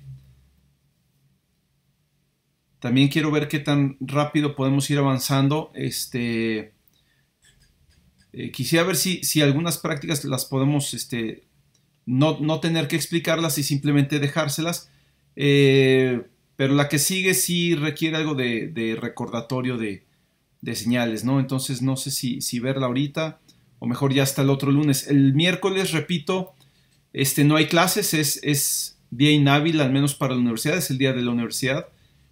También quiero ver qué tan rápido podemos ir avanzando. Este, eh, quisiera ver si, si, algunas prácticas las podemos este, no, no, tener que explicarlas y simplemente dejárselas. Eh, pero la que sigue sí requiere algo de, recordatorio de, señales, ¿no? Entonces no sé si, verla ahorita o mejor ya hasta el otro lunes. El miércoles, repito, este, no hay clases, es, es día inhábil, al menos para la universidad, es el día de la universidad.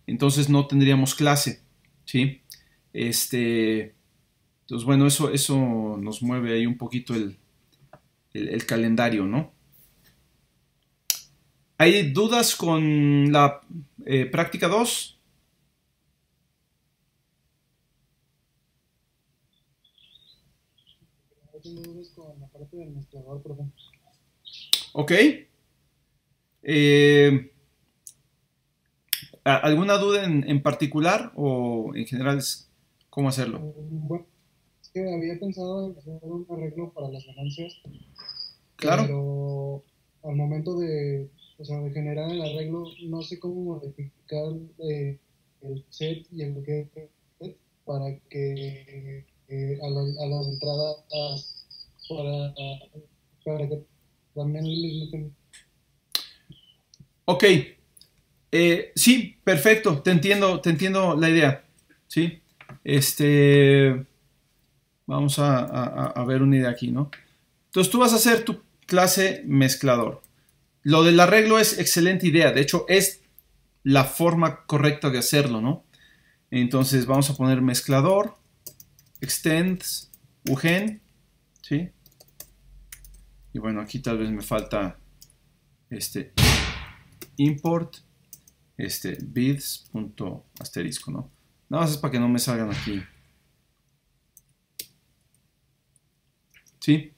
Entonces no tendríamos clase, ¿sí? Este, entonces, bueno, eso, eso nos mueve ahí un poquito el, calendario, ¿no? ¿Hay dudas con la eh, práctica 2? Ok. Eh, ¿Alguna duda en, en, particular o en general es cómo hacerlo? Eh, que había pensado hacer un arreglo para las ganancias. Claro. Pero al momento de, o sea, de generar el arreglo, no sé cómo modificar eh, el set y el que para que eh, a, la, a, las entradas para, para que también Ok. Eh, sí, perfecto, te entiendo, te entiendo la idea. Sí. Este. Vamos a, ver una idea aquí, ¿no? Entonces tú vas a hacer tu clase mezclador. Lo del arreglo es excelente idea. De hecho, es la forma correcta de hacerlo, ¿no? Entonces vamos a poner mezclador, extends, ugen, ¿sí? Y bueno, aquí tal vez me falta este import, este asterisco, ¿no? Nada más es para que no me salgan aquí ¿sí?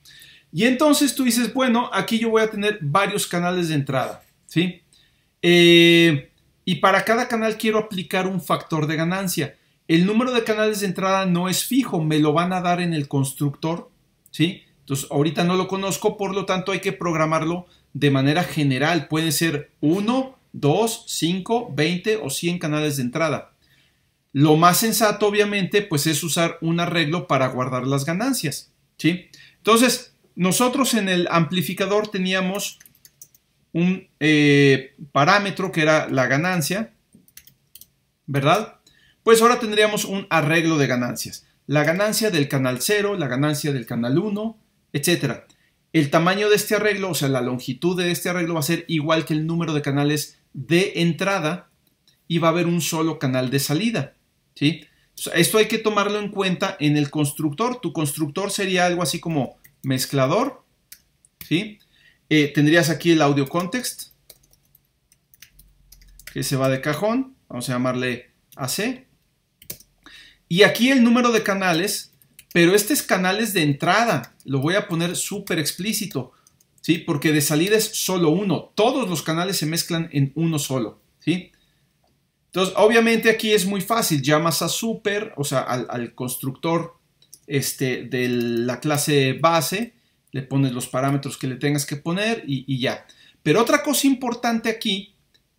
Y entonces tú dices, bueno, aquí yo voy a tener varios canales de entrada, ¿sí? Eh, y para cada canal quiero aplicar un factor de ganancia. El número de canales de entrada no es fijo, me lo van a dar en el constructor, ¿sí? Entonces, ahorita no lo conozco, por lo tanto hay que programarlo de manera general. Puede ser 1, 2, 5, 20 o 100 canales de entrada. Lo más sensato, obviamente, pues es usar un arreglo para guardar las ganancias, ¿sí? sí entonces, nosotros en el amplificador teníamos un eh, parámetro que era la ganancia, ¿verdad? Pues ahora tendríamos un arreglo de ganancias. La ganancia del canal 0, la ganancia del canal 1, etc. El tamaño de este arreglo, o sea, la longitud de este arreglo va a ser igual que el número de canales de entrada y va a haber un solo canal de salida, ¿sí? Esto hay que tomarlo en cuenta en el constructor. Tu constructor sería algo así como mezclador. ¿sí? Eh, tendrías aquí el audio context, que se va de cajón. Vamos a llamarle AC. Y aquí el número de canales, pero este es canales de entrada. Lo voy a poner súper explícito, ¿sí? Porque de salida es solo uno. Todos los canales se mezclan en uno solo, ¿sí? Entonces, obviamente aquí es muy fácil, llamas a super, o sea, al, constructor este, de la clase base, le pones los parámetros que le tengas que poner y, y ya. Pero otra cosa importante aquí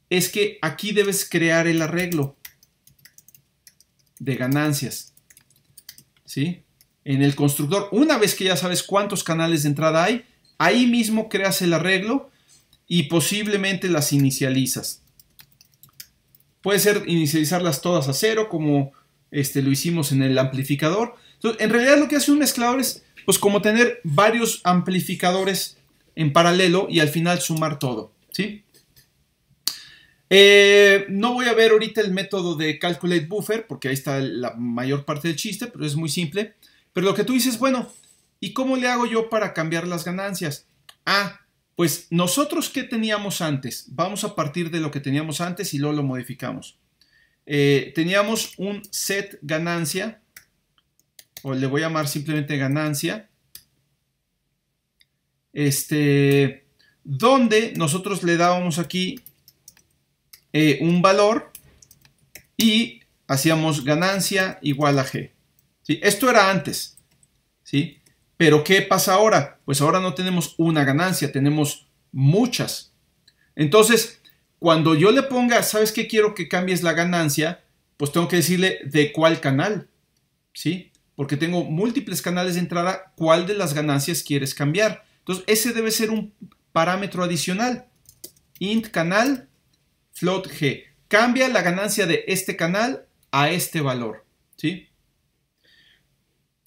es que aquí debes crear el arreglo de ganancias. ¿Sí? En el constructor, una vez que ya sabes cuántos canales de entrada hay, ahí mismo creas el arreglo y posiblemente las inicializas. Puede ser inicializarlas todas a cero, como este, lo hicimos en el amplificador. Entonces, en realidad lo que hace un mezclador es, pues, como tener varios amplificadores en paralelo y al final sumar todo, ¿sí? Eh, no voy a ver ahorita el método de calculate buffer, porque ahí está la mayor parte del chiste, pero es muy simple. Pero lo que tú dices, bueno, ¿y cómo le hago yo para cambiar las ganancias? Ah, pues nosotros, ¿qué teníamos antes? Vamos a partir de lo que teníamos antes y luego lo modificamos. Eh, teníamos un set ganancia, o le voy a llamar simplemente ganancia, este, donde nosotros le dábamos aquí eh, un valor y hacíamos ganancia igual a g. ¿Sí? Esto era antes. ¿sí? Pero ¿qué pasa ahora? Pues ahora no tenemos una ganancia, tenemos muchas. Entonces, cuando yo le ponga, ¿sabes qué quiero que cambies la ganancia? Pues tengo que decirle de cuál canal, ¿sí? Porque tengo múltiples canales de entrada, ¿cuál de las ganancias quieres cambiar? Entonces, ese debe ser un parámetro adicional. Int canal, float g. Cambia la ganancia de este canal a este valor, ¿sí?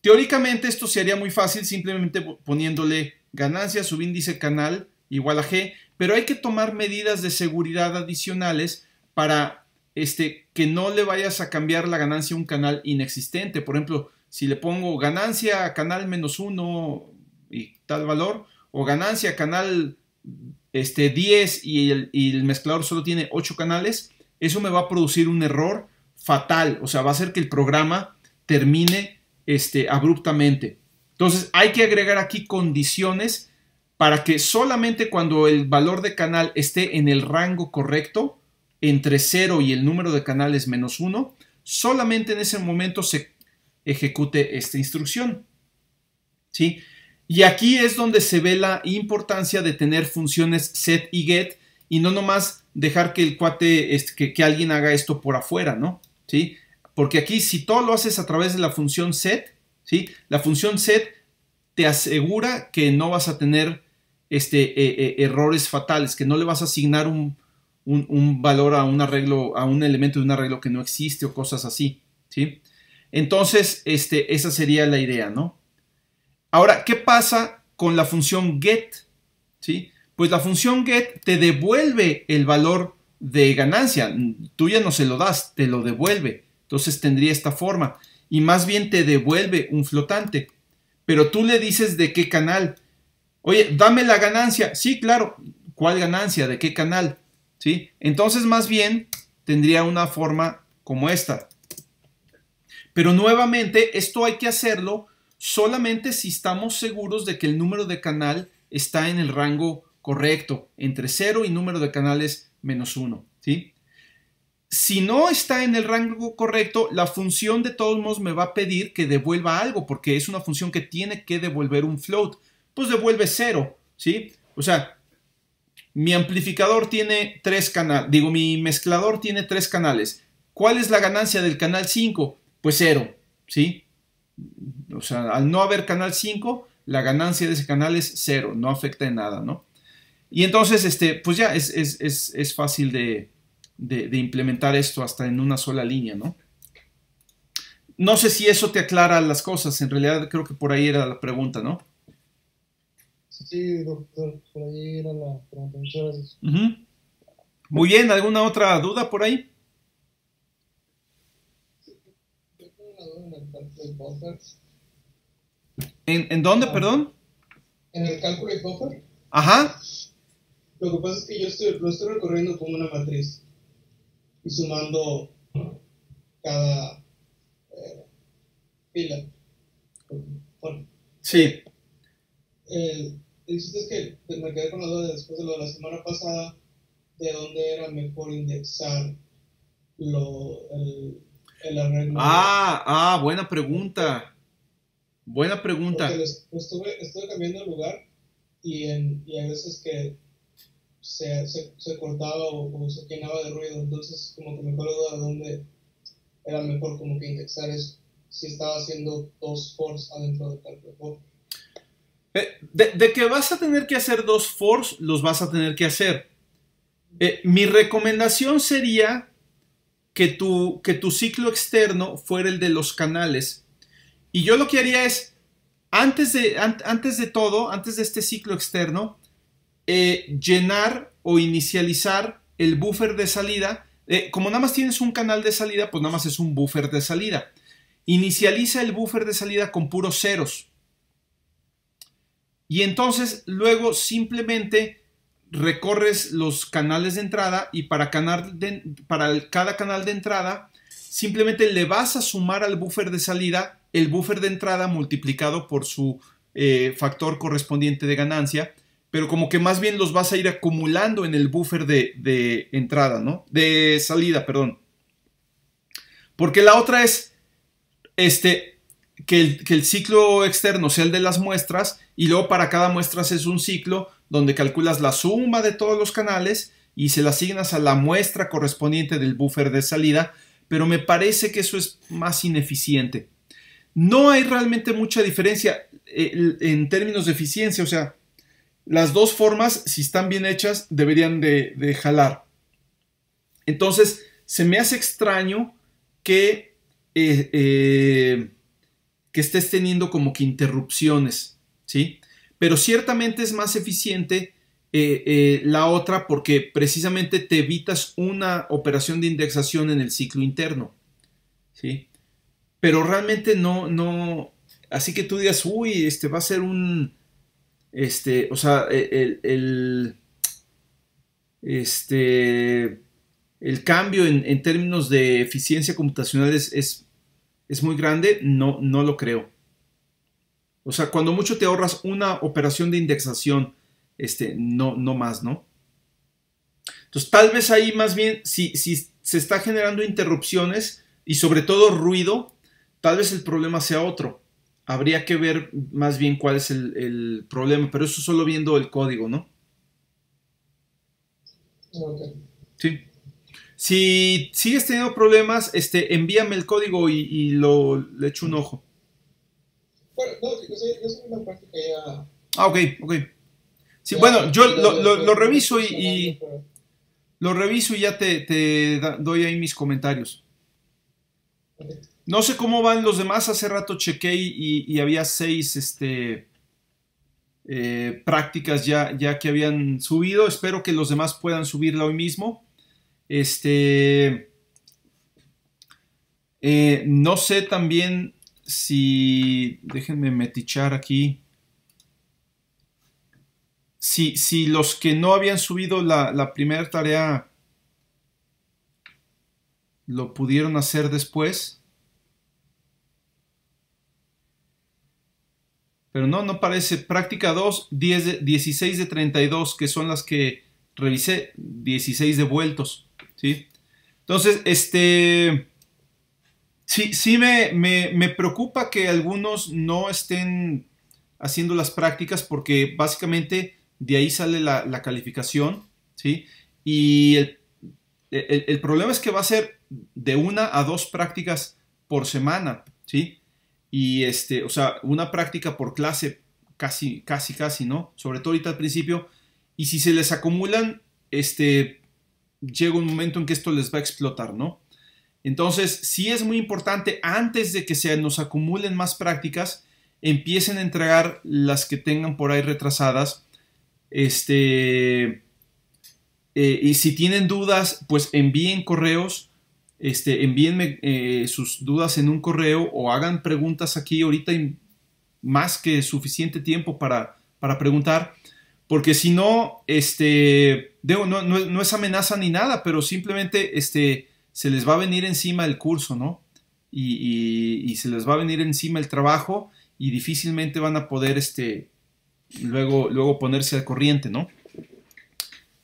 Teóricamente esto se haría muy fácil simplemente poniéndole ganancia, subíndice canal igual a G, pero hay que tomar medidas de seguridad adicionales para este, que no le vayas a cambiar la ganancia a un canal inexistente. Por ejemplo, si le pongo ganancia canal menos 1 y tal valor, o ganancia canal este, 10 y el, y el mezclador solo tiene 8 canales, eso me va a producir un error fatal. O sea, va a hacer que el programa termine este, abruptamente. Entonces hay que agregar aquí condiciones para que solamente cuando el valor de canal esté en el rango correcto, entre 0 y el número de canales menos 1, solamente en ese momento se ejecute esta instrucción. ¿Sí? Y aquí es donde se ve la importancia de tener funciones set y get y no nomás dejar que el cuate, este, que, que alguien haga esto por afuera, ¿no? ¿Sí? Porque aquí si todo lo haces a través de la función set, ¿sí? La función set te asegura que no vas a tener este, e, e, errores fatales, que no le vas a asignar un, valor a un arreglo, a un elemento de un arreglo que no existe o cosas así, Entonces, este, esa sería la idea, ¿no? Ahora, ¿qué pasa con la función get? ¿Sí? Pues la función get te devuelve el valor de ganancia. Tú ya no se lo das, te lo devuelve. Entonces tendría esta forma. Y más bien te devuelve un flotante. Pero tú le dices de qué canal. Oye, dame la ganancia. Sí, claro. ¿Cuál ganancia? ¿De qué canal? ¿Sí? Entonces más bien tendría una forma como esta. Pero nuevamente, esto hay que hacerlo solamente si estamos seguros de que el número de canal está en el rango correcto, entre 0 y número de canales menos 1. ¿sí? si no está en el rango correcto, la función de todos modos me va a pedir que devuelva algo, porque es una función que tiene que devolver un float. Pues devuelve cero, ¿sí? O sea, mi amplificador tiene tres canales, digo, mi mezclador tiene tres canales. ¿Cuál es la ganancia del canal 5? Pues cero, ¿sí? O sea, al no haber canal 5, la ganancia de ese canal es cero, no afecta en nada, ¿no? Y entonces, este, pues ya es, es fácil de, de, implementar esto hasta en una sola línea, ¿no? No sé si eso te aclara las cosas, en realidad creo que por ahí era la pregunta, ¿no? Sí, doctor, por ahí era la pregunta, muchas gracias. Muy bien, ¿alguna otra duda por ahí? ¿En, ¿En dónde, ah. perdón? En el cálculo de buffer Ajá. Lo que pasa es que yo estoy, lo estoy recorriendo como una matriz sumando cada eh, pila. sí. El, el chiste que me quedé con la duda después de lo de la semana pasada de dónde era mejor indexar lo, el, el arreglo. Ah, ah, buena pregunta. Buena pregunta. estuve, cambiando de lugar y, en, y a veces que se, se, cortaba o, se llenaba de ruido, entonces como que me acuerdo de dónde era mejor como que indexar eso, si estaba haciendo dos force adentro de tal eh, de, que vas a tener que hacer dos force, los vas a tener que hacer. Eh, mi recomendación sería que tu, que tu ciclo externo fuera el de los canales. Y yo lo que haría es, antes de, antes de todo, antes de este ciclo externo, eh, llenar o inicializar el buffer de salida. Eh, como nada más tienes un canal de salida, pues nada más es un buffer de salida. Inicializa el buffer de salida con puros ceros. Y entonces luego simplemente recorres los canales de entrada y para, canal para cada canal de entrada simplemente le vas a sumar al buffer de salida el buffer de entrada multiplicado por su eh, factor correspondiente de ganancia pero como que más bien los vas a ir acumulando en el buffer de, entrada, ¿no? De salida, perdón. Porque la otra es este, que, el, ciclo externo sea el de las muestras y luego para cada muestra es un ciclo donde calculas la suma de todos los canales y se la asignas a la muestra correspondiente del buffer de salida, pero me parece que eso es más ineficiente. No hay realmente mucha diferencia eh, en términos de eficiencia, o sea, las dos formas, si están bien hechas, deberían de, jalar. Entonces, se me hace extraño que, eh, eh, que estés teniendo como que interrupciones, ¿sí? Pero ciertamente es más eficiente eh, la otra porque precisamente te evitas una operación de indexación en el ciclo interno, ¿sí? Pero realmente no, no, así que tú digas, uy, este va a ser un, este, o sea, e, el, este, el cambio en, términos de eficiencia computacional es, es, muy grande, no, no lo creo. O sea, cuando mucho te ahorras una operación de indexación, este, no, no más, ¿no? Entonces, tal vez ahí más bien, si, si se está generando interrupciones y sobre todo ruido, tal vez el problema sea otro habría que ver más bien cuál es el, problema, pero eso solo viendo el código, ¿no? Sí. Si sigues teniendo problemas, este, envíame el código y, lo, le echo un ojo. Ah, ok, ok. Sí, bueno, yo lo, reviso y, lo reviso y ya te, doy ahí mis comentarios. No sé cómo van los demás. Hace rato chequé y, había seis este, eh, prácticas ya, que habían subido. Espero que los demás puedan subirla hoy mismo. Este. Eh, no sé también si. Déjenme metichar aquí. Si, los que no habían subido la, la primera tarea lo pudieron hacer después. Pero no, no parece. Práctica 2, de, 16 de 32, que son las que revisé, 16 de vueltos, ¿sí? Entonces, este... Sí, sí me, preocupa que algunos no estén haciendo las prácticas porque básicamente de ahí sale la, calificación, ¿sí? Y el, el, problema es que va a ser de una a dos prácticas por semana, ¿sí? Y este, o sea, una práctica por clase, casi, casi, casi, ¿no? Sobre todo ahorita al principio. Y si se les acumulan, este, llega un momento en que esto les va a explotar, ¿no? Entonces, sí es muy importante antes de que se nos acumulen más prácticas, empiecen a entregar las que tengan por ahí retrasadas. Este, eh, y si tienen dudas, pues envíen correos este, envíenme eh, sus dudas en un correo o hagan preguntas aquí. Ahorita hay más que suficiente tiempo para, preguntar, porque si no, este, no, es amenaza ni nada, pero simplemente este, se les va a venir encima el curso, ¿no? Y, se les va a venir encima el trabajo y difícilmente van a poder este, luego, luego ponerse al corriente, ¿no?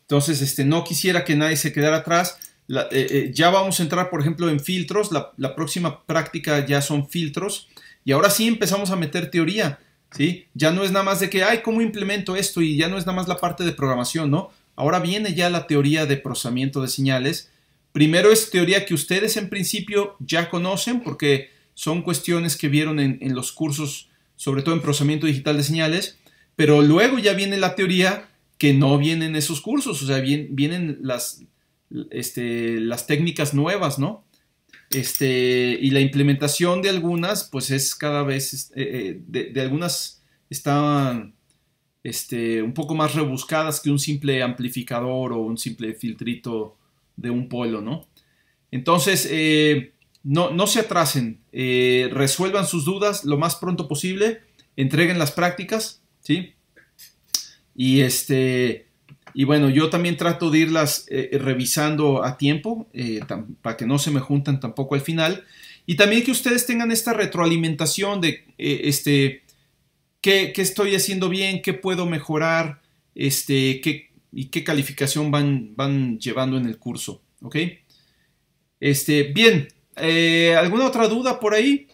Entonces, este, no quisiera que nadie se quedara atrás. Eh, eh, ya vamos a entrar, por ejemplo, en filtros. La, próxima práctica ya son filtros. Y ahora sí empezamos a meter teoría. ¿sí? Ya no es nada más de que, ay, ¿cómo implemento esto? Y ya no es nada más la parte de programación, ¿no? Ahora viene ya la teoría de procesamiento de señales. Primero es teoría que ustedes en principio ya conocen porque son cuestiones que vieron en, en los cursos, sobre todo en procesamiento digital de señales. Pero luego ya viene la teoría que no vienen esos cursos, o sea, vienen las este, las técnicas nuevas, ¿no? Este, y la implementación de algunas, pues es cada vez, eh, eh, de, algunas están este, un poco más rebuscadas que un simple amplificador o un simple filtrito de un polo, ¿no? Entonces, eh, no, no, se atrasen, resuelvan sus dudas lo más pronto posible, entreguen las prácticas, ¿sí? Y este, y bueno, yo también trato de irlas eh, eh, revisando a tiempo eh, para que no se me juntan tampoco al final. Y también que ustedes tengan esta retroalimentación de este, qué, estoy haciendo bien, qué puedo mejorar este, y qué calificación van, van llevando en el curso. ¿Ok? Este, bien, ¿alguna otra duda por ahí?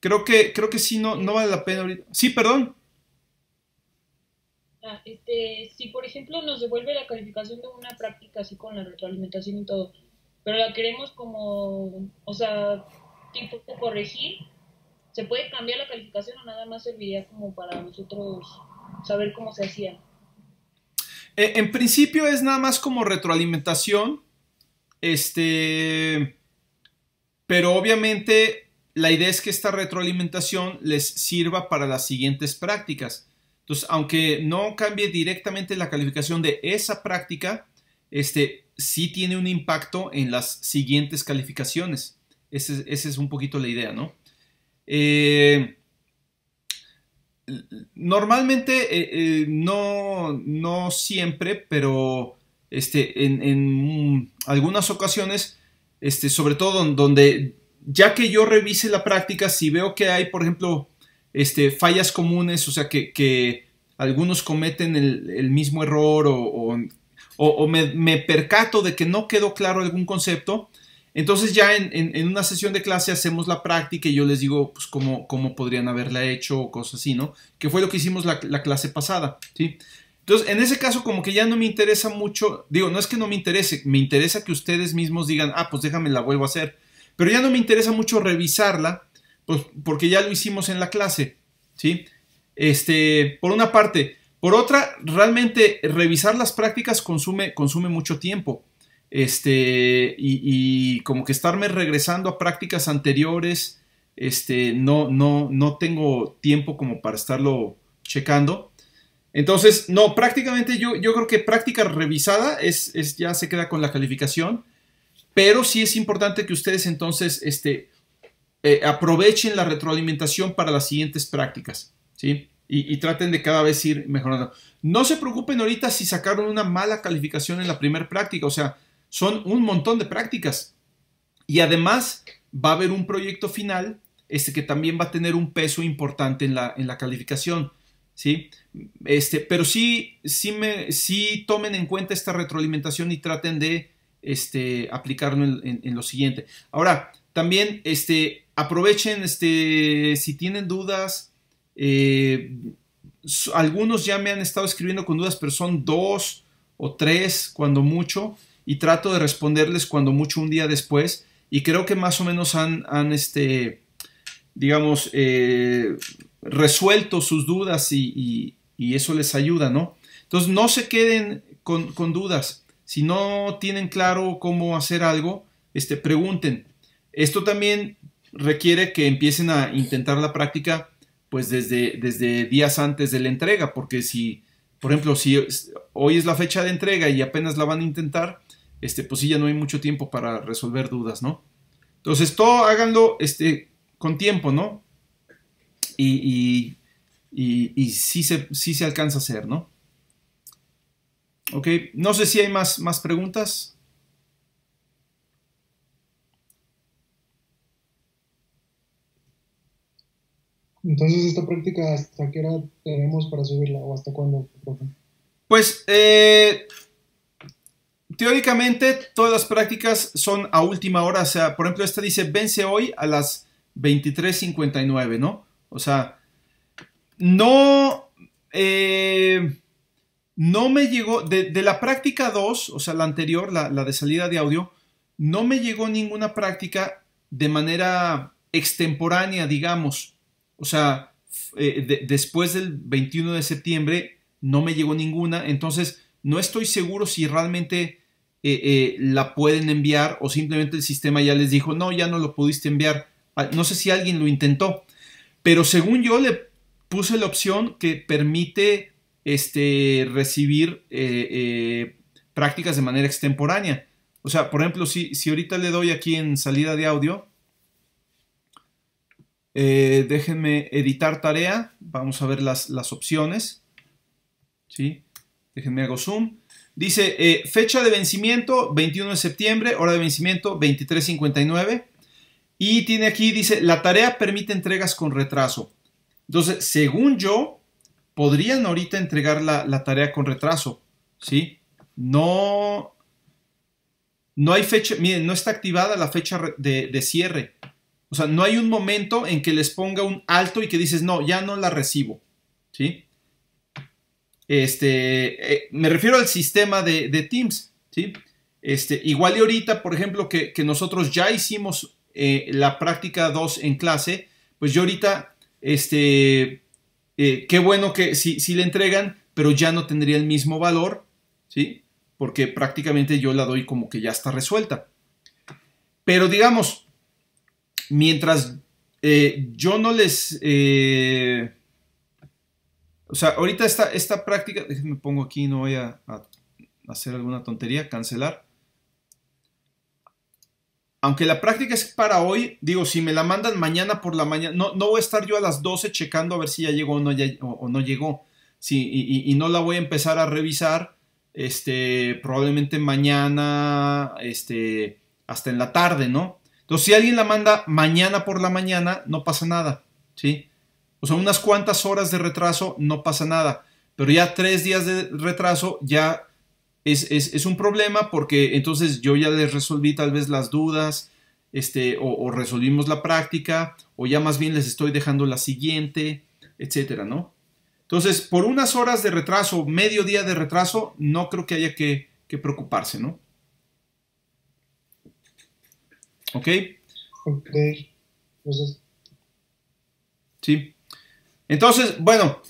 Creo que, creo que sí, no, no vale la pena Sí, perdón. Ah, este, si por ejemplo nos devuelve la calificación de una práctica así con la retroalimentación y todo, pero la queremos como, o sea, tipo corregir, ¿se puede cambiar la calificación o nada más serviría como para nosotros saber cómo se hacía? Eh, en principio es nada más como retroalimentación, este, pero obviamente la idea es que esta retroalimentación les sirva para las siguientes prácticas. Entonces, aunque no cambie directamente la calificación de esa práctica, este sí tiene un impacto en las siguientes calificaciones. Esa es un poquito la idea, ¿no? Eh, normalmente, eh, eh, no, no siempre, pero este, en, en, algunas ocasiones, este, sobre todo donde ya que yo revise la práctica, si veo que hay, por ejemplo, este, fallas comunes, o sea, que, algunos cometen el, mismo error o, me, percato de que no quedó claro algún concepto. Entonces ya en, una sesión de clase hacemos la práctica y yo les digo pues, cómo, podrían haberla hecho o cosas así, ¿no? Que fue lo que hicimos la, la clase pasada, ¿sí? Entonces, en ese caso, como que ya no me interesa mucho, digo, no es que no me interese, me interesa que ustedes mismos digan, ah, pues déjame la vuelvo a hacer, pero ya no me interesa mucho revisarla pues porque ya lo hicimos en la clase, ¿sí? Este, por una parte. Por otra, realmente revisar las prácticas consume, consume mucho tiempo. Este, y, como que estarme regresando a prácticas anteriores, este, no, no, no tengo tiempo como para estarlo checando. Entonces, no, prácticamente yo, yo creo que práctica revisada es, es, ya se queda con la calificación, pero sí es importante que ustedes entonces este, eh, aprovechen la retroalimentación para las siguientes prácticas, ¿sí? Y, traten de cada vez ir mejorando. No se preocupen ahorita si sacaron una mala calificación en la primera práctica, o sea, son un montón de prácticas. Y además va a haber un proyecto final este, que también va a tener un peso importante en la, en la calificación. ¿sí? Este, pero sí, sí, me, sí tomen en cuenta esta retroalimentación y traten de este, aplicarlo en, en lo siguiente. Ahora, también este, aprovechen, este, si tienen dudas, eh, algunos ya me han estado escribiendo con dudas, pero son dos o tres cuando mucho, y trato de responderles cuando mucho un día después, y creo que más o menos han, este, digamos, eh, resuelto sus dudas y, eso les ayuda, ¿no? Entonces no se queden con, dudas. Si no tienen claro cómo hacer algo, este, pregunten. Esto también requiere que empiecen a intentar la práctica pues desde, desde días antes de la entrega, porque si, por ejemplo, si hoy es la fecha de entrega y apenas la van a intentar, este, pues sí, ya no hay mucho tiempo para resolver dudas, ¿no? Entonces, todo háganlo este, con tiempo, ¿no? Y, y, y, se, se alcanza a hacer, ¿no? Ok, no sé si hay más, más preguntas. Entonces, ¿esta práctica hasta qué hora tenemos para subirla o hasta cuándo, Pues, eh, teóricamente, todas las prácticas son a última hora. O sea, por ejemplo, esta dice vence hoy a las 23.59, ¿no? O sea, no. Eh, no me llegó. De, la práctica 2, o sea, la anterior, la, la de salida de audio, no me llegó ninguna práctica de manera extemporánea, digamos. O sea, eh, después del 21 de septiembre no me llegó ninguna, entonces no estoy seguro si realmente eh, eh, la pueden enviar o simplemente el sistema ya les dijo, no, ya no lo pudiste enviar. Ah, no sé si alguien lo intentó, pero según yo le puse la opción que permite este, recibir prácticas de manera extemporánea. O sea, por ejemplo, si, si ahorita le doy aquí en salida de audio, eh, déjenme editar tarea. Vamos a ver las, opciones. ¿Sí? Déjenme hago zoom. Dice eh, fecha de vencimiento 21 de septiembre, hora de vencimiento 23.59. Y tiene aquí, dice, la tarea permite entregas con retraso. Entonces, según yo, podrían ahorita entregar la, tarea con retraso. ¿Sí? No, no hay fecha, miren, no está activada la fecha de, de cierre. O sea, no hay un momento en que les ponga un alto y que dices, no, ya no la recibo. ¿Sí? Este, eh, me refiero al sistema de, Teams. ¿Sí? Este, igual y ahorita, por ejemplo, que, nosotros ya hicimos eh, la práctica 2 en clase, pues yo ahorita, este, eh, qué bueno que sí si, le entregan, pero ya no tendría el mismo valor, ¿sí? Porque prácticamente yo la doy como que ya está resuelta. Pero digamos, mientras eh, yo no les... Eh, o sea, ahorita esta, esta práctica, déjenme pongo aquí, no voy a, hacer alguna tontería, cancelar. Aunque la práctica es para hoy, digo, si me la mandan mañana por la mañana, no, voy a estar yo a las 12 checando a ver si ya llegó o no, o, no llegó. y, y, no la voy a empezar a revisar, este, probablemente mañana, este, hasta en la tarde, ¿no? Entonces, si alguien la manda mañana por la mañana, no pasa nada, ¿sí? O sea, unas cuantas horas de retraso, no pasa nada. Pero ya tres días de retraso ya es, un problema porque entonces yo ya les resolví tal vez las dudas, este, o, resolvimos la práctica, o ya más bien les estoy dejando la siguiente, etcétera, ¿no? Entonces, por unas horas de retraso, medio día de retraso, no creo que haya que, que preocuparse, ¿no? ¿Ok? Entonces... Sí. Entonces, bueno,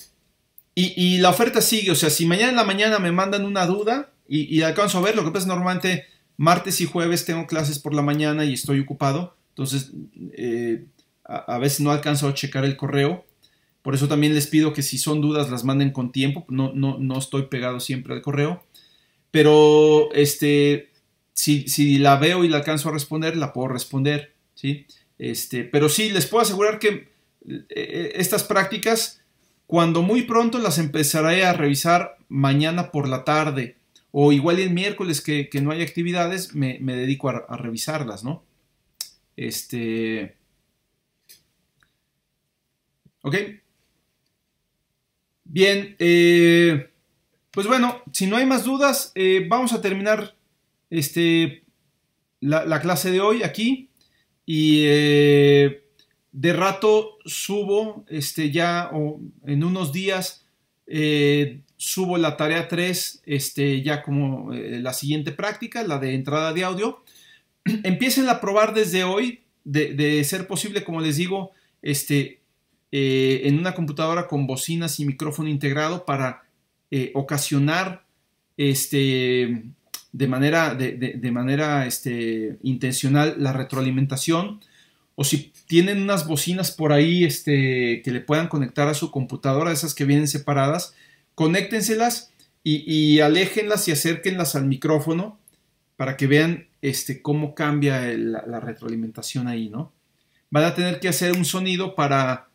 y, la oferta sigue, o sea, si mañana en la mañana me mandan una duda y, y alcanzo a ver, lo que pasa es normalmente martes y jueves tengo clases por la mañana y estoy ocupado, entonces eh, a, veces no alcanzo a checar el correo. Por eso también les pido que si son dudas las manden con tiempo, no, no, no estoy pegado siempre al correo. Pero este, si, la veo y la alcanzo a responder, la puedo responder, ¿sí? Este, pero sí, les puedo asegurar que eh, eh, estas prácticas, cuando muy pronto las empezaré a revisar mañana por la tarde, o igual el miércoles que, no hay actividades, me, dedico a, revisarlas, ¿no? Este... ¿Ok? Bien, eh, pues bueno, si no hay más dudas, vamos a terminar este, la, clase de hoy aquí y eh, de rato subo, este, ya en unos días eh, subo la tarea 3, este, ya como eh, la siguiente práctica, la de entrada de audio. Empiecen a probar desde hoy, de, ser posible, como les digo, este, en una computadora con bocinas y micrófono integrado para ocasionar este, de manera, de, manera este, intencional la retroalimentación o si tienen unas bocinas por ahí este, que le puedan conectar a su computadora, esas que vienen separadas, conéctenselas y, y aléjenlas y acérquenlas al micrófono para que vean este, cómo cambia la retroalimentación ahí, ¿no? Van a tener que hacer un sonido para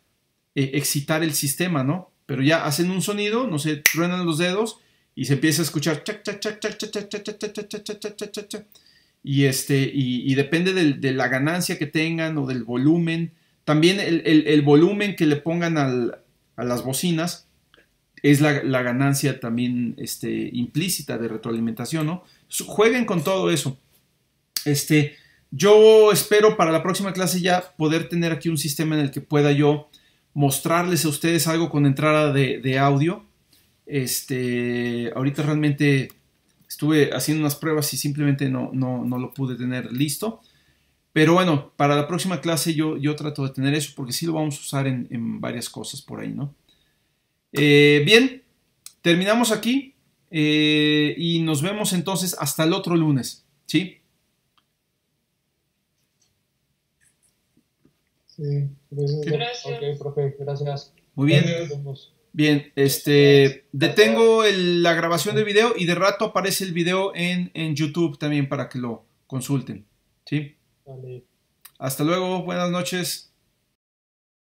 eh, excitar el sistema, ¿no? Pero ya hacen un sonido, no se sé, truenan los dedos y se empieza a escuchar y este y, depende de la ganancia que tengan o del volumen también el, volumen que le pongan a las bocinas es la, ganancia también este, implícita de retroalimentación no jueguen con todo eso este yo espero para la próxima clase ya poder tener aquí un sistema en el que pueda yo mostrarles a ustedes algo con entrada de audio este, ahorita realmente estuve haciendo unas pruebas y simplemente no, no, lo pude tener listo. Pero bueno, para la próxima clase yo, yo trato de tener eso porque sí lo vamos a usar en, varias cosas por ahí, ¿no? Eh, bien, terminamos aquí eh, y nos vemos entonces hasta el otro lunes, ¿sí? Sí, gracias. Pues, ok profe, gracias. Muy bien. Bien, este, detengo la grabación del video y de rato aparece el video en, YouTube también para que lo consulten. ¿sí? Hasta luego, buenas noches.